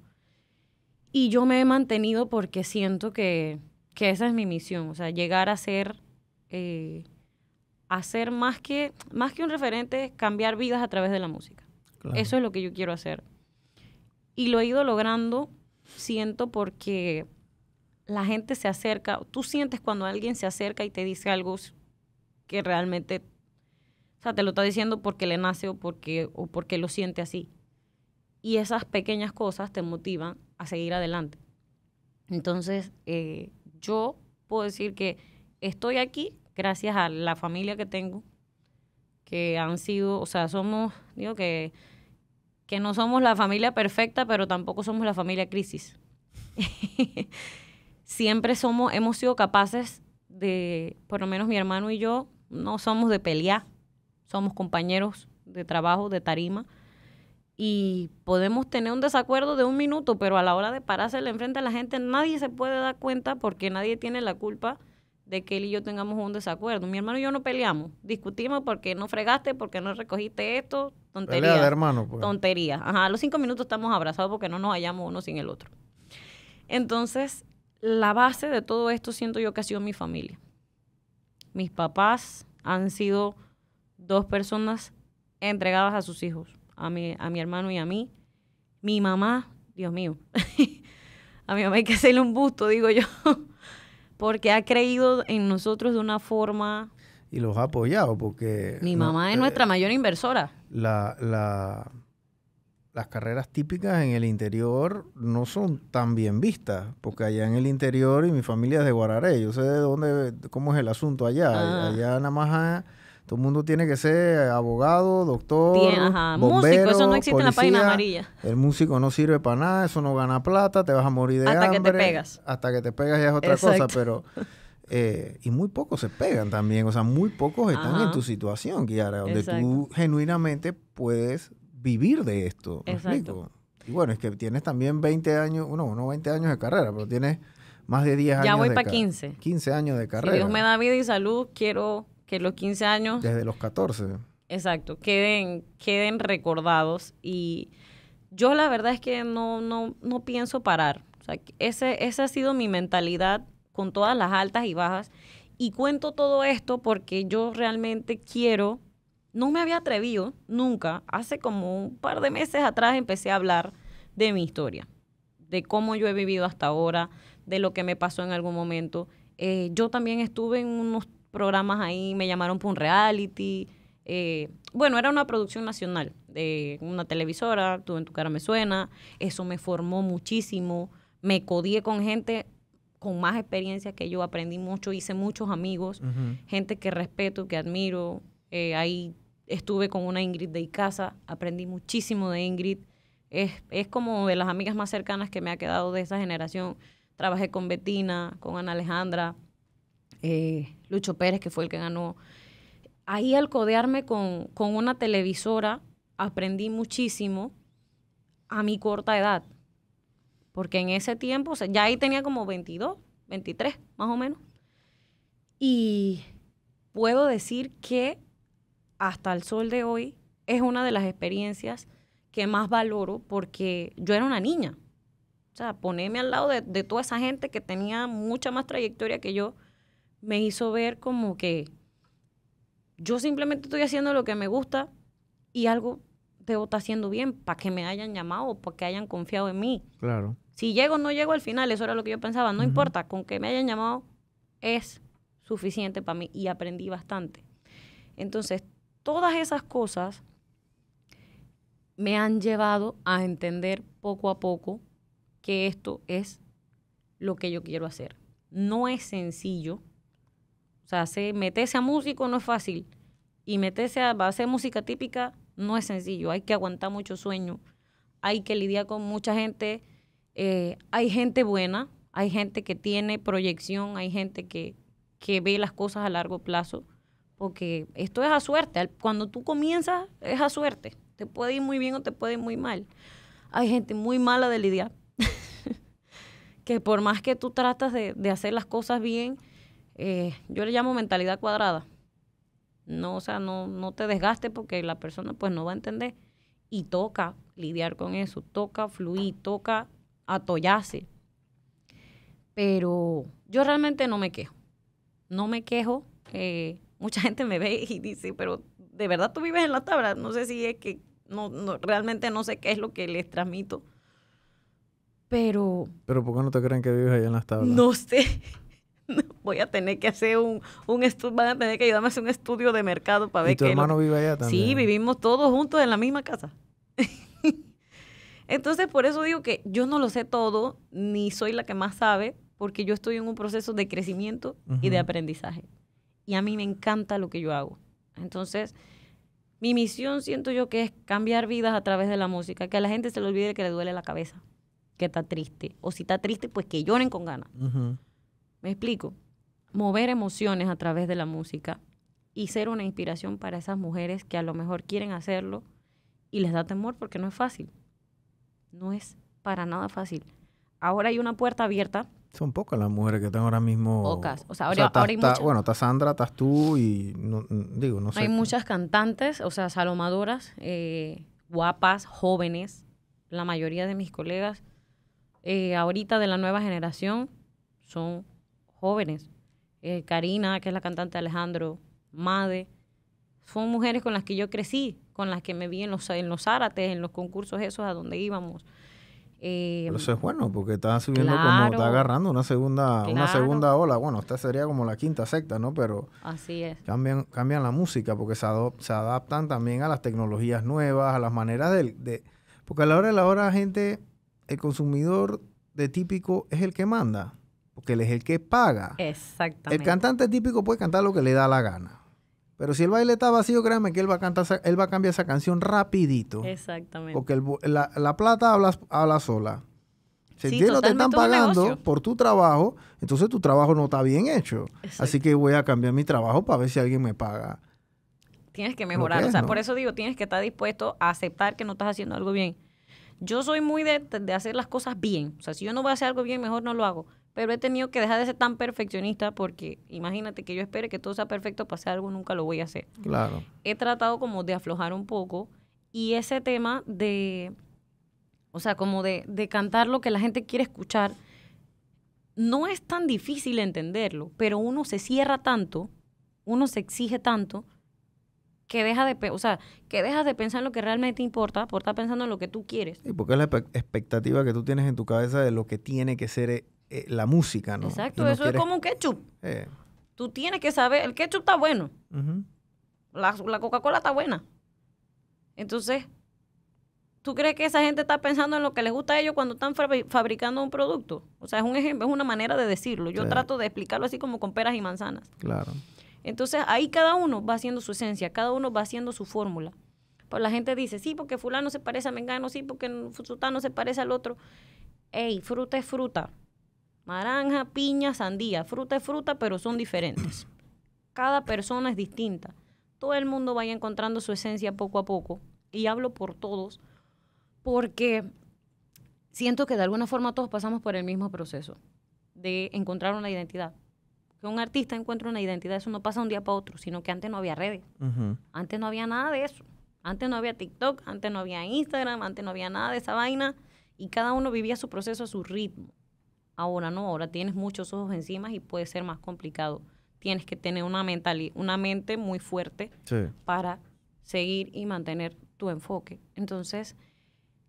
Y yo me he mantenido porque siento que, esa es mi misión, o sea, llegar a ser, eh, a más, que, más que un referente, cambiar vidas a través de la música. Eso es lo que yo quiero hacer. Y lo he ido logrando, siento, porque la gente se acerca, tú sientes cuando alguien se acerca y te dice algo que realmente, o sea, te lo está diciendo porque le nace o porque, o porque lo siente así y esas pequeñas cosas te motivan a seguir adelante. Entonces, eh, yo puedo decir que estoy aquí gracias a la familia que tengo, que han sido, o sea, somos, digo que, que no somos la familia perfecta, pero tampoco somos la familia crisis. Siempre somos, hemos sido capaces de, por lo menos mi hermano y yo, no somos de pelear, somos compañeros de trabajo, de tarima y podemos tener un desacuerdo de un minuto, pero a la hora de pararse enfrente a la gente nadie se puede dar cuenta porque nadie tiene la culpa de que él y yo tengamos un desacuerdo. Mi hermano y yo no peleamos, discutimos porque no fregaste, porque no recogiste esto, tontería. hermano, pues. Tontería. Ajá, a los cinco minutos estamos abrazados porque no nos hallamos uno sin el otro. Entonces, la base de todo esto siento yo que ha sido mi familia. Mis papás han sido dos personas entregadas a sus hijos a mi, hermano y a mí. Mi mamá, Dios mío, a mi mamá hay que hacerle un busto, digo yo, porque ha creído en nosotros de una forma... Y los ha apoyado porque... Mi mamá es eh, nuestra mayor inversora. La, las carreras típicas en el interior no son tan bien vistas, porque allá en el interior, y mi familia es de Guararé, yo sé de dónde, cómo es el asunto allá, ah. allá nada más... Todo el mundo tiene que ser abogado, doctor, músico. Eso no existe en la página amarilla. El músico no sirve para nada, eso no gana plata, te vas a morir de hambre. Hasta que te pegas. Hasta que te pegas ya es otra cosa, pero... Eh, y muy pocos se pegan también, o sea, muy pocos están en tu situación, Kiara, donde tú genuinamente puedes vivir de esto. Exacto. Y bueno, es que tienes también 20 años, no, no 20 años de carrera, pero tienes más de 10 años. Ya voy para 15. 15 años de carrera. Si Dios me da vida y salud, quiero que los 15 años... Desde los 14. Exacto, queden, queden recordados y yo la verdad es que no, no, no pienso parar. ese, esa ha sido mi mentalidad con todas las altas y bajas. Y cuento todo esto porque yo realmente quiero, no me había atrevido nunca, hace como un par de meses atrás empecé a hablar de mi historia, de cómo yo he vivido hasta ahora, de lo que me pasó en algún momento. Eh, yo también estuve en unos programas ahí, me llamaron Pun reality. Eh, bueno, era una producción nacional de una televisora, tú en tu cara me suena, eso me formó muchísimo, me codié con gente con más experiencia que yo, aprendí mucho, hice muchos amigos, gente que respeto, que admiro, eh, ahí estuve con una Ingrid de Icaza, aprendí muchísimo de Ingrid, es, es como de las amigas más cercanas que me ha quedado de esa generación, trabajé con Betina, con Ana Alejandra, eh, Lucho Pérez, que fue el que ganó. Ahí al codearme con, una televisora, aprendí muchísimo a mi corta edad. Porque en ese tiempo, ya ahí tenía como 22, 23, más o menos. Y puedo decir que hasta el sol de hoy es una de las experiencias que más valoro porque yo era una niña. O sea, ponerme al lado de toda esa gente que tenía mucha más trayectoria que yo me hizo ver como que yo simplemente estoy haciendo lo que me gusta y algo debo estar haciendo bien para que me hayan llamado, para que hayan confiado en mí. Claro. Si llego o no llego al final, eso era lo que yo pensaba, no importa, con que me hayan llamado es suficiente para mí y aprendí bastante. Entonces, todas esas cosas me han llevado a entender poco a poco que esto es lo que yo quiero hacer. No es sencillo, o sea, meterse a músico no es fácil y meterse a, hacer música típica no es sencillo. Hay que aguantar mucho sueño, hay que lidiar con mucha gente. Eh, hay gente buena, hay gente que tiene proyección, hay gente que, ve las cosas a largo plazo, porque esto es a suerte. Cuando tú comienzas, es a suerte. Te puede ir muy bien o te puede ir muy mal. Hay gente muy mala de lidiar, que por más que tú tratas de, de hacer las cosas bien, eh, yo le llamo mentalidad cuadrada. No, o sea, no, no te desgaste porque la persona pues no va a entender. Y toca lidiar con eso, toca fluir, toca atollarse. Pero yo realmente no me quejo. No me quejo. Eh, mucha gente me ve y dice, pero de verdad tú vives en la tabla. No sé si es que no, no, realmente no sé qué es lo que les transmito. Pero... Pero ¿por qué no te creen que vives allá en la tablas? No sé. voy a tener que hacer un, estudio, van a tener que ayudarme a hacer un estudio de mercado para ver que tu hermano vive allá también. Sí, vivimos todos juntos en la misma casa. Entonces, por eso digo que yo no lo sé todo, ni soy la que más sabe, porque yo estoy en un proceso de crecimiento y de aprendizaje. Y a mí me encanta lo que yo hago. Entonces, mi misión siento yo que es cambiar vidas a través de la música, que a la gente se le olvide que le duele la cabeza, que está triste. O si está triste, pues que lloren con ganas. Me explico. Mover emociones a través de la música y ser una inspiración para esas mujeres que a lo mejor quieren hacerlo y les da temor porque no es fácil. No es para nada fácil. Ahora hay una puerta abierta. Son pocas las mujeres que están ahora mismo. Pocas. O sea, ahora, bueno, estás Sandra, estás tú y digo, no sé. Hay muchas cantantes, o sea, salomadoras, eh, guapas, jóvenes. La mayoría de mis colegas eh, ahorita de la nueva generación son jóvenes. Eh, Karina, que es la cantante Alejandro, Made, son mujeres con las que yo crecí, con las que me vi en los, en los árates, en los concursos esos a donde íbamos. Eh, eso es bueno, porque está subiendo como, está agarrando una segunda, una segunda ola. Bueno, esta sería como la quinta secta, ¿no? Pero Así es. Cambian, cambian la música porque se, adaptan también a las tecnologías nuevas, a las maneras de, de... Porque a la hora de la hora, gente, el consumidor de típico es el que manda porque él es el que paga. Exactamente. El cantante típico puede cantar lo que le da la gana. Pero si el baile está vacío, créanme que él va a cantar, él va a cambiar esa canción rapidito. Exactamente. Porque la, plata habla, habla sola. Si no te están pagando por tu trabajo, entonces tu trabajo no está bien hecho. Así que voy a cambiar mi trabajo para ver si alguien me paga. Tienes que mejorar. o sea, por eso digo, tienes que estar dispuesto a aceptar que no estás haciendo algo bien. Yo soy muy de, de hacer las cosas bien. O sea, si yo no voy a hacer algo bien, mejor no lo hago pero he tenido que dejar de ser tan perfeccionista porque imagínate que yo espere que todo sea perfecto pase algo, nunca lo voy a hacer. Claro. He tratado como de aflojar un poco y ese tema de, o sea, como de, cantar lo que la gente quiere escuchar, no es tan difícil entenderlo, pero uno se cierra tanto, uno se exige tanto que deja de, o que dejas de pensar en lo que realmente importa por estar pensando en lo que tú quieres. Y porque es la expectativa que tú tienes en tu cabeza de lo que tiene que ser eh, eh, la música, ¿no? Exacto, eso es como un ketchup. Eh. Tú tienes que saber, el ketchup está bueno, la, Coca-Cola está buena. Entonces, ¿tú crees que esa gente está pensando en lo que les gusta a ellos cuando están fabricando un producto? O sea, es un ejemplo, es una manera de decirlo. Yo trato de explicarlo así como con peras y manzanas. Claro. Entonces, ahí cada uno va haciendo su esencia, cada uno va haciendo su fórmula. Pues la gente dice, sí, porque fulano se parece a Mengano, sí, porque Sutano se parece al otro. Ey, fruta es fruta. Naranja, piña, sandía. Fruta es fruta, pero son diferentes. Cada persona es distinta. Todo el mundo vaya encontrando su esencia poco a poco. Y hablo por todos, porque siento que de alguna forma todos pasamos por el mismo proceso de encontrar una identidad. Que un artista encuentre una identidad, eso no pasa un día para otro, sino que antes no había redes. Antes no había nada de eso. Antes no había TikTok, antes no había Instagram, antes no había nada de esa vaina. Y cada uno vivía su proceso a su ritmo. Ahora no, ahora tienes muchos ojos encima y puede ser más complicado. Tienes que tener una, una mente muy fuerte para seguir y mantener tu enfoque. Entonces,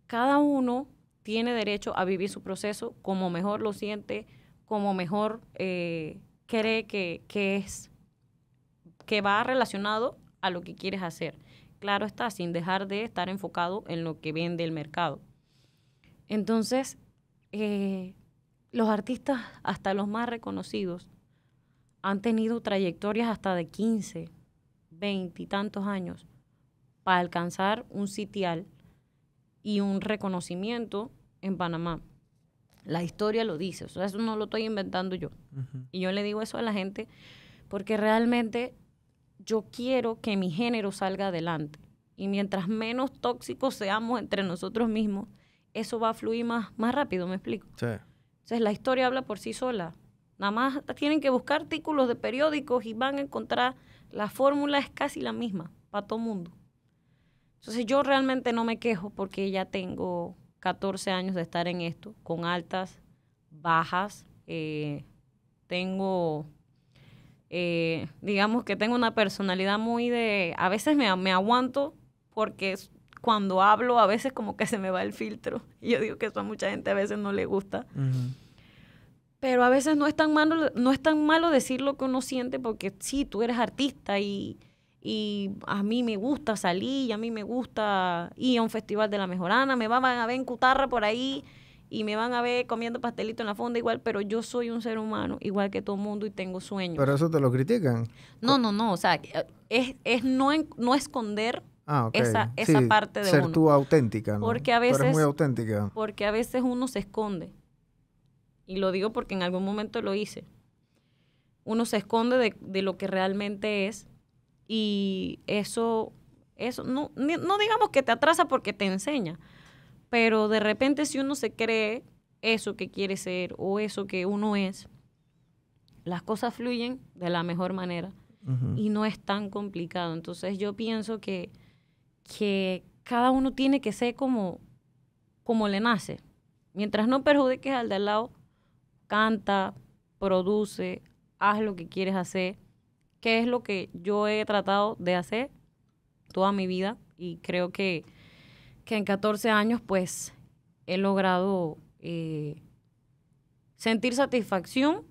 cada uno tiene derecho a vivir su proceso como mejor lo siente, como mejor eh, cree que, es, que va relacionado a lo que quieres hacer. Claro está, sin dejar de estar enfocado en lo que vende el mercado. Entonces, eh, los artistas, hasta los más reconocidos, han tenido trayectorias hasta de 15, 20 y tantos años para alcanzar un sitial y un reconocimiento en Panamá. La historia lo dice, o sea, eso no lo estoy inventando yo. Y yo le digo eso a la gente porque realmente yo quiero que mi género salga adelante. Y mientras menos tóxicos seamos entre nosotros mismos, eso va a fluir más, más rápido, me explico. Sí. Entonces la historia habla por sí sola. Nada más tienen que buscar artículos de periódicos y van a encontrar la fórmula es casi la misma para todo mundo. Entonces yo realmente no me quejo porque ya tengo 14 años de estar en esto, con altas, bajas. Eh, tengo, eh, digamos que tengo una personalidad muy de, a veces me, me aguanto porque cuando hablo a veces como que se me va el filtro. Y yo digo que eso a mucha gente a veces no le gusta. Pero a veces no es, tan malo, no es tan malo decir lo que uno siente porque sí, tú eres artista y, a mí me gusta salir y a mí me gusta ir a un festival de la mejorana, me van a ver en cutarra por ahí y me van a ver comiendo pastelito en la fonda igual, pero yo soy un ser humano igual que todo mundo y tengo sueños. Pero eso te lo critican. No, no, no, o sea, es, no, no esconder Ah, esa, parte de ser uno. tú auténtica, ¿no? Porque a veces, auténtica. Porque a veces uno se esconde. Y lo digo porque en algún momento lo hice. Uno se esconde de, lo que realmente es y eso, eso no, digamos que te atrasa porque te enseña, pero de repente si uno se cree eso que quiere ser o eso que uno es, las cosas fluyen de la mejor manera y no es tan complicado. Entonces yo pienso que que cada uno tiene que ser como, como le nace. Mientras no perjudiques al de al lado, canta, produce, haz lo que quieres hacer, que es lo que yo he tratado de hacer toda mi vida y creo que, que en 14 años pues he logrado eh, sentir satisfacción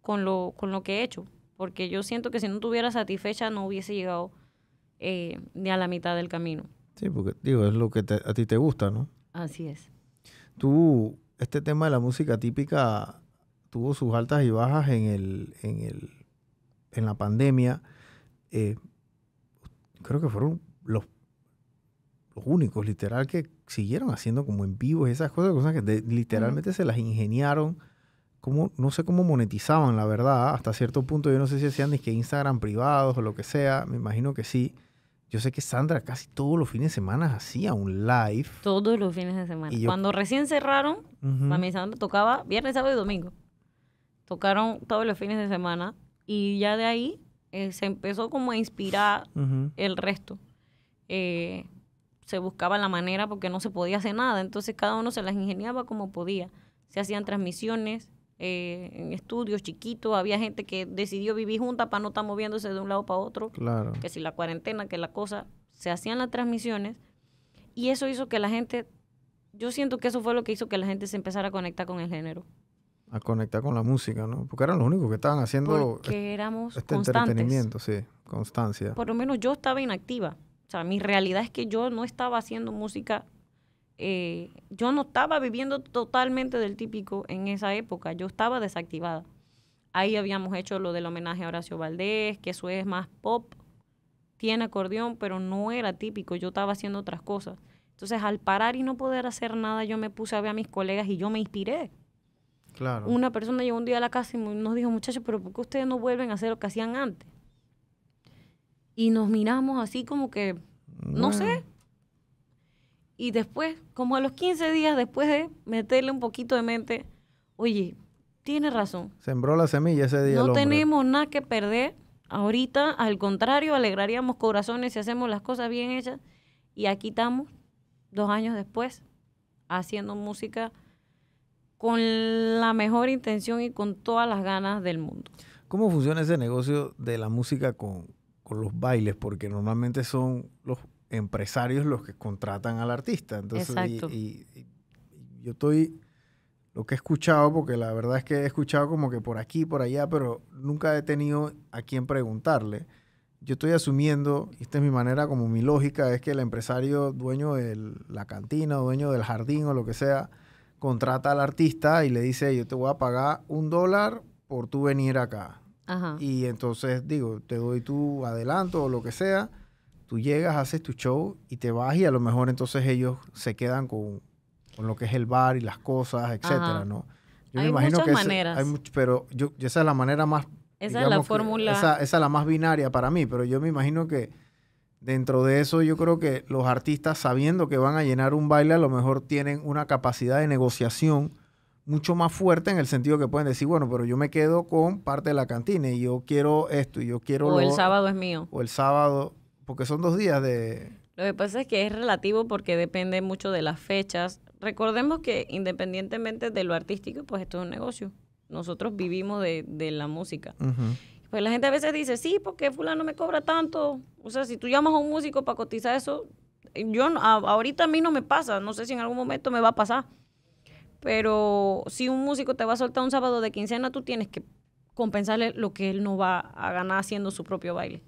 con lo, con lo que he hecho, porque yo siento que si no tuviera satisfecha no hubiese llegado eh, ni a la mitad del camino. Sí, porque digo, es lo que a ti te gusta, ¿no? Así es. Tú, este tema de la música típica tuvo sus altas y bajas en, el, en, el, en la pandemia. Eh, creo que fueron los, los únicos, literal, que siguieron haciendo como en vivo esas cosas, cosas que literalmente se las ingeniaron. Como, no sé cómo monetizaban, la verdad. Hasta cierto punto, yo no sé si hacían que Instagram privados o lo que sea. Me imagino que sí. Yo sé que Sandra casi todos los fines de semana hacía un live. Todos los fines de semana. Cuando recién cerraron, Sandra tocaba viernes, sábado y domingo. Tocaron todos los fines de semana y ya de ahí eh, se empezó como a inspirar el resto. Eh, se buscaba la manera porque no se podía hacer nada, entonces cada uno se las ingeniaba como podía. Se hacían transmisiones, eh, en estudios chiquitos, había gente que decidió vivir junta para no estar moviéndose de un lado para otro, claro. que si la cuarentena, que la cosa, se hacían las transmisiones y eso hizo que la gente, yo siento que eso fue lo que hizo que la gente se empezara a conectar con el género. A conectar con la música, ¿no? Porque eran los únicos que estaban haciendo que este éramos este entretenimiento, sí, constancia. Por lo menos yo estaba inactiva. O sea, mi realidad es que yo no estaba haciendo música eh, yo no estaba viviendo totalmente del típico en esa época, yo estaba desactivada. Ahí habíamos hecho lo del homenaje a Horacio Valdés, que eso es más pop, tiene acordeón, pero no era típico, yo estaba haciendo otras cosas. Entonces, al parar y no poder hacer nada, yo me puse a ver a mis colegas y yo me inspiré. Claro. Una persona llegó un día a la casa y nos dijo, muchachos, pero ¿por qué ustedes no vuelven a hacer lo que hacían antes? Y nos miramos así como que, no sé, y después, como a los 15 días después de meterle un poquito de mente, oye, tiene razón. Sembró la semilla ese día. No tenemos nada que perder. Ahorita, al contrario, alegraríamos corazones si hacemos las cosas bien hechas. Y aquí estamos, dos años después, haciendo música con la mejor intención y con todas las ganas del mundo. ¿Cómo funciona ese negocio de la música con, con los bailes? Porque normalmente son los empresarios los que contratan al artista. Entonces, Y, yo estoy lo que he escuchado, porque la verdad es que he escuchado como que por aquí, por allá, pero nunca he tenido a quién preguntarle. Yo estoy asumiendo, y esta es mi manera, como mi lógica, es que el empresario dueño de la cantina, dueño del jardín o lo que sea, contrata al artista y le dice, yo te voy a pagar un dólar por tu venir acá. Y entonces digo, te doy tu adelanto o lo que sea, Tú llegas, haces tu show y te vas y a lo mejor entonces ellos se quedan con, lo que es el bar y las cosas, etcétera, ¿no? Yo me imagino que maneras. pero yo, esa es la manera más... Esa es la fórmula. Esa, es la más binaria para mí, pero yo me imagino que dentro de eso yo creo que los artistas sabiendo que van a llenar un baile a lo mejor tienen una capacidad de negociación mucho más fuerte en el sentido que pueden decir, bueno, pero yo me quedo con parte de la cantina y yo quiero esto y yo quiero... O el sábado es mío. O el sábado, porque son dos días de... Lo que pasa es que es relativo porque depende mucho de las fechas. Recordemos que independientemente de lo artístico, pues esto es un negocio. Nosotros vivimos de, la música. Pues la gente a veces dice, sí, porque fulano me cobra tanto. O sea, si tú llamas a un músico para cotizar eso, yo ahorita a mí no me pasa. No sé si en algún momento me va a pasar. Pero si un músico te va a soltar un sábado de quincena, tú tienes que compensarle lo que él no va a ganar haciendo su propio baile.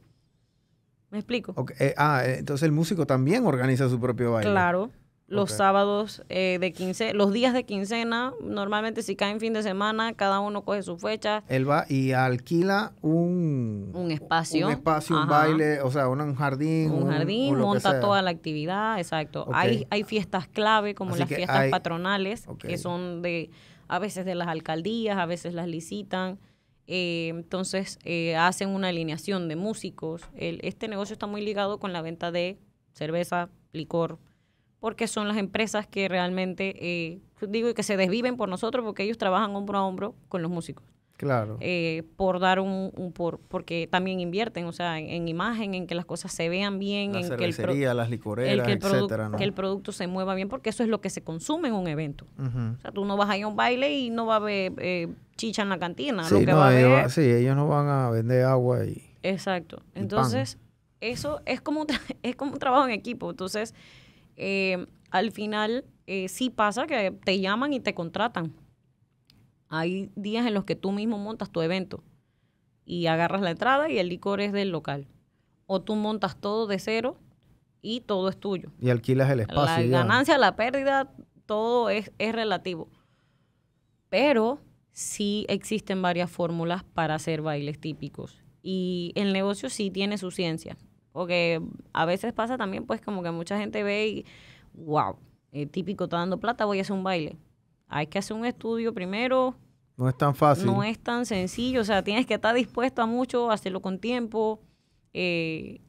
¿Me explico? Eh, ah, eh, entonces el músico también organiza su propio baile. Claro. Los sábados eh, de quince, los días de quincena, normalmente si caen fin de semana, cada uno coge su fecha. Él va y alquila un, espacio. Un espacio, un baile, o sea, un jardín. Un jardín, monta toda la actividad, exacto. Hay, hay fiestas clave como las fiestas patronales, que son de a veces de las alcaldías, a veces las licitan. Eh, entonces eh, hacen una alineación de músicos. este negocio está muy ligado con la venta de cerveza, licor, porque son las empresas que realmente, eh, digo, que se desviven por nosotros porque ellos trabajan hombro a hombro con los músicos. Claro. Eh, por dar un, por, porque también invierten, o sea, en, imagen, en que las cosas se vean bien, en que el las el, producto se mueva bien, porque eso es lo que se consume en un evento. O sea, tú no vas a ir a un baile y no va a haber eh, chicha en la cantina. Sí, lo que va a ellos, sí, ellos no van a vender agua y. Exacto. Entonces, eso es como, es como un trabajo en equipo. Entonces, eh, al final, sí pasa que te llaman y te contratan hay días en los que tú mismo montas tu evento y agarras la entrada y el licor es del local. O tú montas todo de cero y todo es tuyo. Y alquilas el espacio. La ganancia, la pérdida, todo es, es relativo. Pero sí existen varias fórmulas para hacer bailes típicos. Y el negocio sí tiene su ciencia. Porque a veces pasa también, pues, como que mucha gente ve y, wow, típico está dando plata, voy a hacer un baile hay que hacer un estudio primero. No es tan fácil. No es tan sencillo, o sea, tienes que estar dispuesto a mucho, hacerlo con tiempo, eh,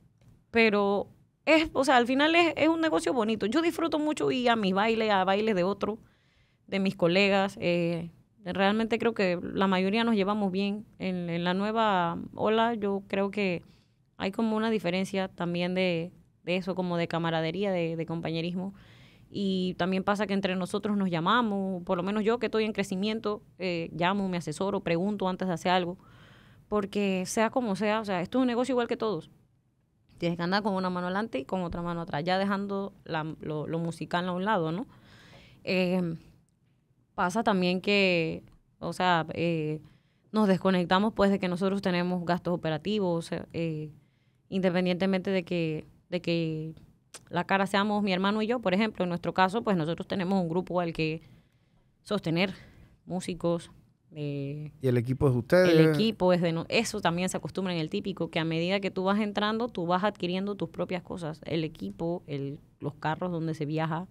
pero es, o sea, al final es, un negocio bonito. Yo disfruto mucho ir a mis bailes, a bailes de otros, de mis colegas. Eh, realmente creo que la mayoría nos llevamos bien. En, la nueva ola yo creo que hay como una diferencia también de, eso, como de camaradería, de, de compañerismo y también pasa que entre nosotros nos llamamos, por lo menos yo que estoy en crecimiento, eh, llamo, me asesoro, pregunto antes de hacer algo, porque sea como sea, o sea, esto es un negocio igual que todos. Tienes que andar con una mano adelante y con otra mano atrás, ya dejando lo, musical a un lado, ¿no? Em, pasa también que, o sea, eh, nos desconectamos pues de que nosotros tenemos gastos operativos, eh, independientemente de que, de que la cara seamos mi hermano y yo, por ejemplo, en nuestro caso, pues nosotros tenemos un grupo al que sostener, músicos. Eh, y el equipo es de ustedes. El equipo es de nosotros. eso también se acostumbra en el típico, que a medida que tú vas entrando, tú vas adquiriendo tus propias cosas. El equipo, los carros donde se viaja,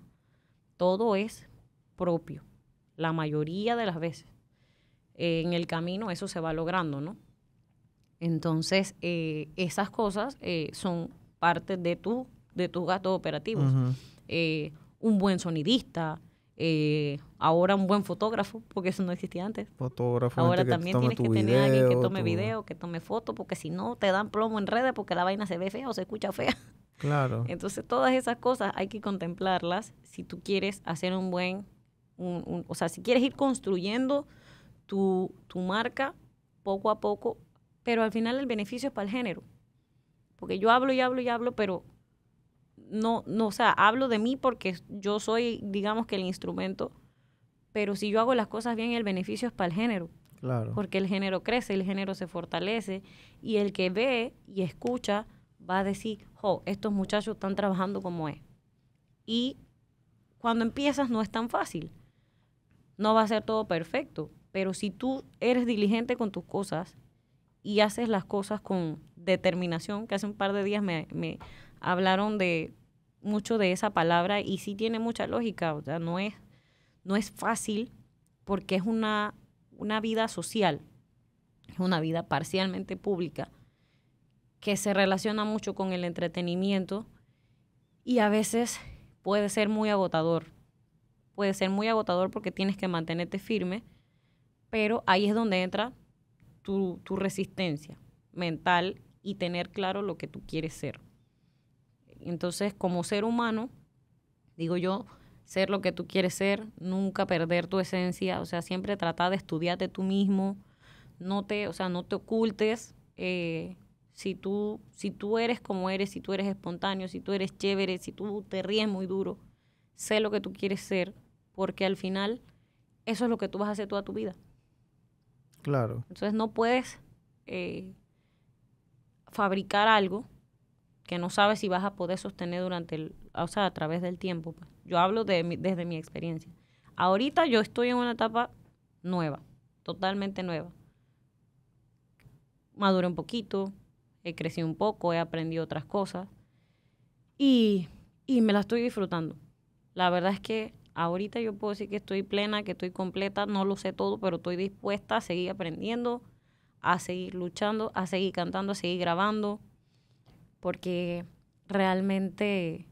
todo es propio, la mayoría de las veces. en el camino eso se va logrando, ¿no? Entonces, eh, esas cosas eh, son parte de tu de tus gastos operativos. Eh, un buen sonidista, eh, ahora un buen fotógrafo, porque eso no existía antes. Fotógrafo. Ahora también tienes que tener a alguien que tome video, que tome foto, porque si no te dan plomo en redes porque la vaina se ve fea o se escucha fea. Claro. Entonces todas esas cosas hay que contemplarlas si tú quieres hacer un buen, o sea, si quieres ir construyendo tu, tu marca poco a poco, pero al final el beneficio es para el género. Porque yo hablo y hablo y hablo, pero no, no, o sea, hablo de mí porque yo soy, digamos que el instrumento, pero si yo hago las cosas bien, el beneficio es para el género. Claro. Porque el género crece, el género se fortalece y el que ve y escucha va a decir, jo, estos muchachos están trabajando como es. Y cuando empiezas no es tan fácil. No va a ser todo perfecto, pero si tú eres diligente con tus cosas y haces las cosas con determinación, que hace un par de días me hablaron de mucho de esa palabra y sí tiene mucha lógica, o sea, no es, no es fácil porque es una, una vida social, es una vida parcialmente pública que se relaciona mucho con el entretenimiento y a veces puede ser muy agotador. Puede ser muy agotador porque tienes que mantenerte firme, pero ahí es donde entra tu resistencia mental y tener claro lo que tú quieres ser. Entonces, como ser humano, digo yo, ser lo que tú quieres ser, nunca perder tu esencia, o sea, siempre trata de estudiarte tú mismo, no te, o sea, no te ocultes. Eh, si tú, si tú eres como eres, si tú eres espontáneo, si tú eres chévere, si tú te ríes muy duro, sé lo que tú quieres ser, porque al final eso es lo que tú vas a hacer toda tu vida. Claro. Entonces no puedes eh, fabricar algo que no sabes si vas a poder sostener durante el, o sea, a través del tiempo. Pues. Yo hablo de desde mi experiencia. Ahorita yo estoy en una etapa nueva, totalmente nueva. Maduré un poquito, he crecido un poco, he aprendido otras cosas y, y me la estoy disfrutando. La verdad es que ahorita yo puedo decir que estoy plena, que estoy completa, no lo sé todo, pero estoy dispuesta a seguir aprendiendo, a seguir luchando, a seguir cantando, a seguir grabando, porque realmente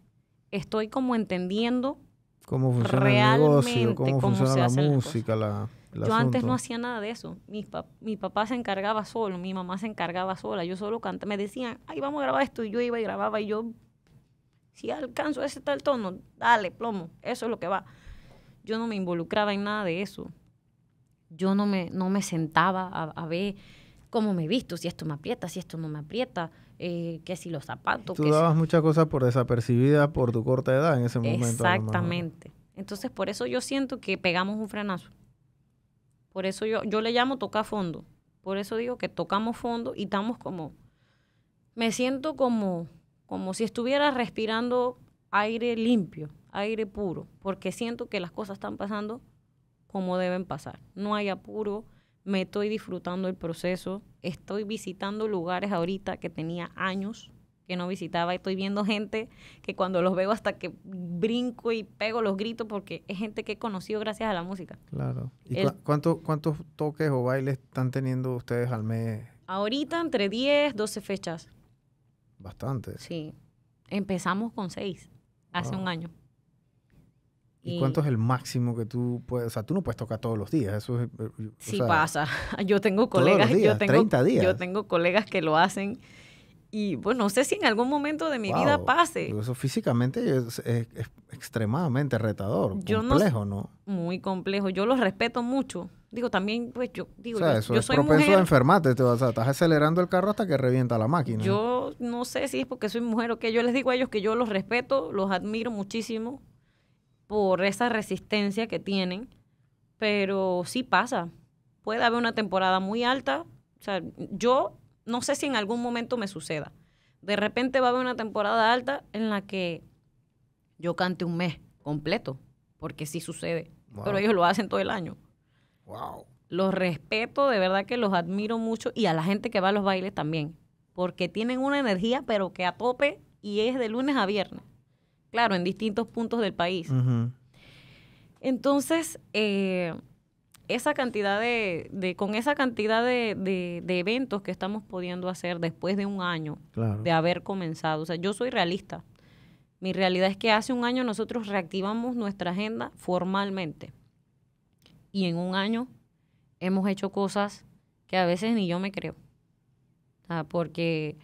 estoy como entendiendo cómo funciona realmente el cómo, funciona la música, la, Yo antes no hacía nada de eso. Mi, papá se encargaba solo, mi mamá se encargaba sola. Yo solo cantaba. Me decían, ay, vamos a grabar esto. Y yo iba y grababa. Y yo, si alcanzo ese tal tono, dale, plomo. Eso es lo que va. Yo no me involucraba en nada de eso. Yo no me, no me sentaba a ver cómo me he visto, si esto me aprieta, si esto no me aprieta, eh, que si los zapatos. Tú dabas muchas cosas por desapercibida por tu corta edad en ese momento. Exactamente. Entonces, por eso yo siento que pegamos un frenazo. Por eso yo, yo le llamo tocar fondo. Por eso digo que tocamos fondo y estamos como, me siento como, como si estuviera respirando aire limpio, aire puro, porque siento que las cosas están pasando como deben pasar. No hay apuro, me estoy disfrutando el proceso, estoy visitando lugares ahorita que tenía años que no visitaba, estoy viendo gente que cuando los veo hasta que brinco y pego los gritos porque es gente que he conocido gracias a la música. Claro. ¿Y cuántos toques o bailes están teniendo ustedes al mes? Ahorita entre 10, 12 fechas. Bastante. Sí. Empezamos con 6 hace un año. ¿Y, cuánto es el máximo que tú puedes? O sea, tú no puedes tocar todos los días. Eso es, eh, eh, sí pasa. Yo tengo colegas, yo tengo yo tengo colegas que lo hacen y bueno, no sé si en algún momento de mi vida pase. Eso físicamente es, extremadamente retador, complejo, no, Muy complejo. Yo los respeto mucho. Digo, también, pues yo digo, o sea, yo, eso propenso enfermarte, o sea, estás acelerando el carro hasta que revienta la máquina. Yo no sé si es porque soy mujer o qué. Yo les digo a ellos que yo los respeto, los admiro muchísimo, por esa resistencia que tienen, pero sí pasa. Puede haber una temporada muy alta. O sea, yo no sé si en algún momento me suceda. De repente va a haber una temporada alta en la que yo cante un mes completo, porque sí sucede. Pero ellos lo hacen todo el año. Wow. Los respeto, de verdad que los admiro mucho y a la gente que va a los bailes también, porque tienen una energía pero que a tope y es de lunes a viernes claro, en distintos puntos del país. Entonces, eh, esa cantidad de, con esa cantidad de, eventos que estamos pudiendo hacer después de un año de haber comenzado, o sea, yo soy realista. Mi realidad es que hace un año nosotros reactivamos nuestra agenda formalmente. Y en un año hemos hecho cosas que a veces ni yo me creo. porque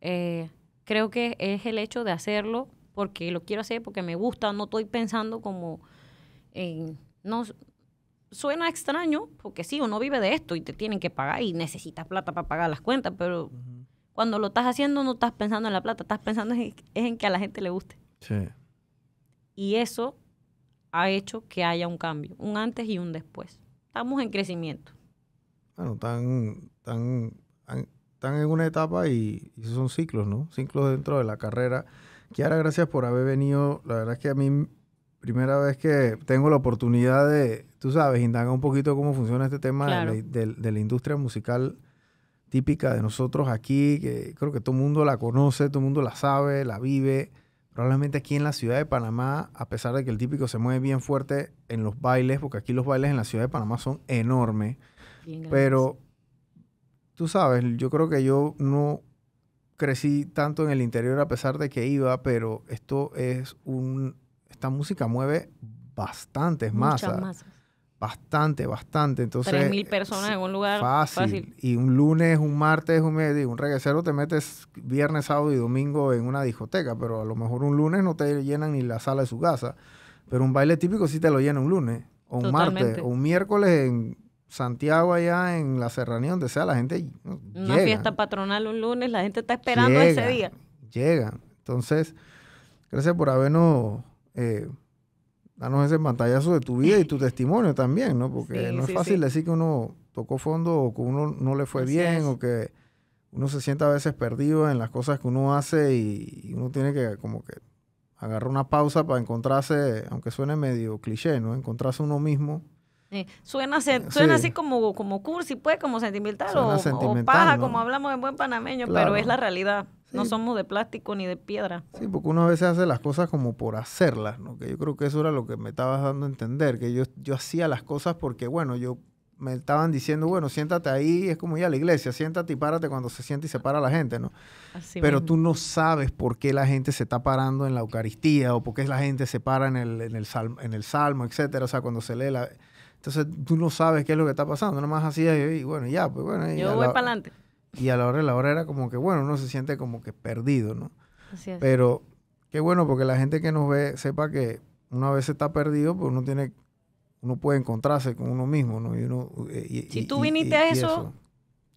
eh, creo que es el hecho de hacerlo porque lo quiero hacer, porque me gusta, no estoy pensando como en... No, suena extraño, porque sí, uno vive de esto y te tienen que pagar y necesitas plata para pagar las cuentas, pero cuando lo estás haciendo no estás pensando en la plata, estás pensando en, en que a la gente le guste. Sí. Y eso ha hecho que haya un cambio, un antes y un después. Estamos en crecimiento. Bueno, están, están, están en una etapa y, y son ciclos, ¿no? Ciclos dentro de la carrera Kiara, gracias por haber venido. La verdad es que a mí, primera vez que tengo la oportunidad de, tú sabes, indagar un poquito cómo funciona este tema de, la industria musical típica de nosotros aquí, que creo que todo el mundo la conoce, todo el mundo la sabe, la vive. Probablemente aquí en la ciudad de Panamá, a pesar de que el típico se mueve bien fuerte en los bailes, porque aquí los bailes en la ciudad de Panamá son enormes, pero tú sabes, yo creo que yo no crecí tanto en el interior a pesar de que iba, pero esto es un... Esta música mueve bastantes masas. Bastante, bastante. Entonces, mil personas en un lugar fácil. Y un lunes, un martes, un medio, un regresero te metes viernes, sábado y domingo en una discoteca, pero a lo mejor un lunes no te llenan ni la sala de su casa. Pero un baile típico sí te lo llena un lunes, o un martes, o un miércoles en Santiago allá en la serranía, donde sea, la gente Una fiesta patronal un lunes, la gente está esperando ese día. Llega, Entonces, gracias por habernos... Eh, ese pantallazo de tu vida y tu testimonio también, ¿no? Porque no es fácil decir que uno tocó fondo o que uno no le fue bien o que uno se sienta a veces perdido en las cosas que uno hace y, uno tiene que como que agarrar una pausa para encontrarse, aunque suene medio cliché, ¿no? Encontrarse uno mismo suena suena así como, como cursi, pues, como sentimental, o, paja, como hablamos en buen panameño, pero es la realidad. No somos de plástico ni de piedra. Sí, porque uno a veces hace las cosas como por hacerlas, ¿no? Que yo creo que eso era lo que me estabas dando a entender, que yo, yo hacía las cosas porque, bueno, yo me estaban diciendo, bueno, siéntate ahí, es como ir a la iglesia, siéntate y párate cuando se siente y se para la gente, ¿no? Pero tú no sabes por qué la gente se está parando en la Eucaristía o por qué la gente se para en el, en el, salmo, en el salmo, etcétera, o sea, cuando se lee la... Entonces tú no sabes qué es lo que está pasando, nomás hacías y bueno, ya, pues bueno. Y Yo voy para adelante. Y a la hora la hora era como que, bueno, uno se siente como que perdido, ¿no? Así es. Pero qué bueno, porque la gente que nos ve sepa que una vez está perdido, pues uno tiene, uno puede encontrarse con uno mismo, ¿no? Y uno, eh, si tú viniste a eso,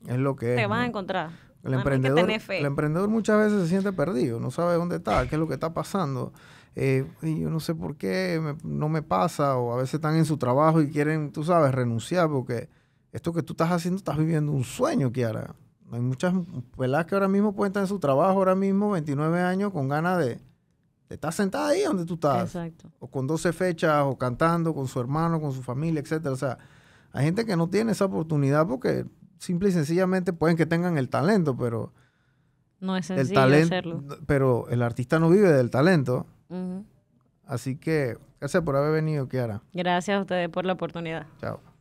es lo que te es. vas a encontrar. El emprendedor, el emprendedor muchas veces se siente perdido, no sabe dónde está, qué es lo que está pasando. Eh, yo no sé por qué no me pasa, o a veces están en su trabajo y quieren, tú sabes, renunciar, porque esto que tú estás haciendo, estás viviendo un sueño, Kiara. Hay muchas peladas que ahora mismo pueden estar en su trabajo, ahora mismo, 29 años, con ganas de, estar sentada ahí donde tú estás. O con 12 fechas, o cantando con su hermano, con su familia, etcétera. O sea, hay gente que no tiene esa oportunidad porque simple y sencillamente pueden que tengan el talento, pero... No es sencillo el talento, Pero el artista no vive del talento. Así que, gracias por haber venido, Kiara. Gracias a ustedes por la oportunidad. Chao.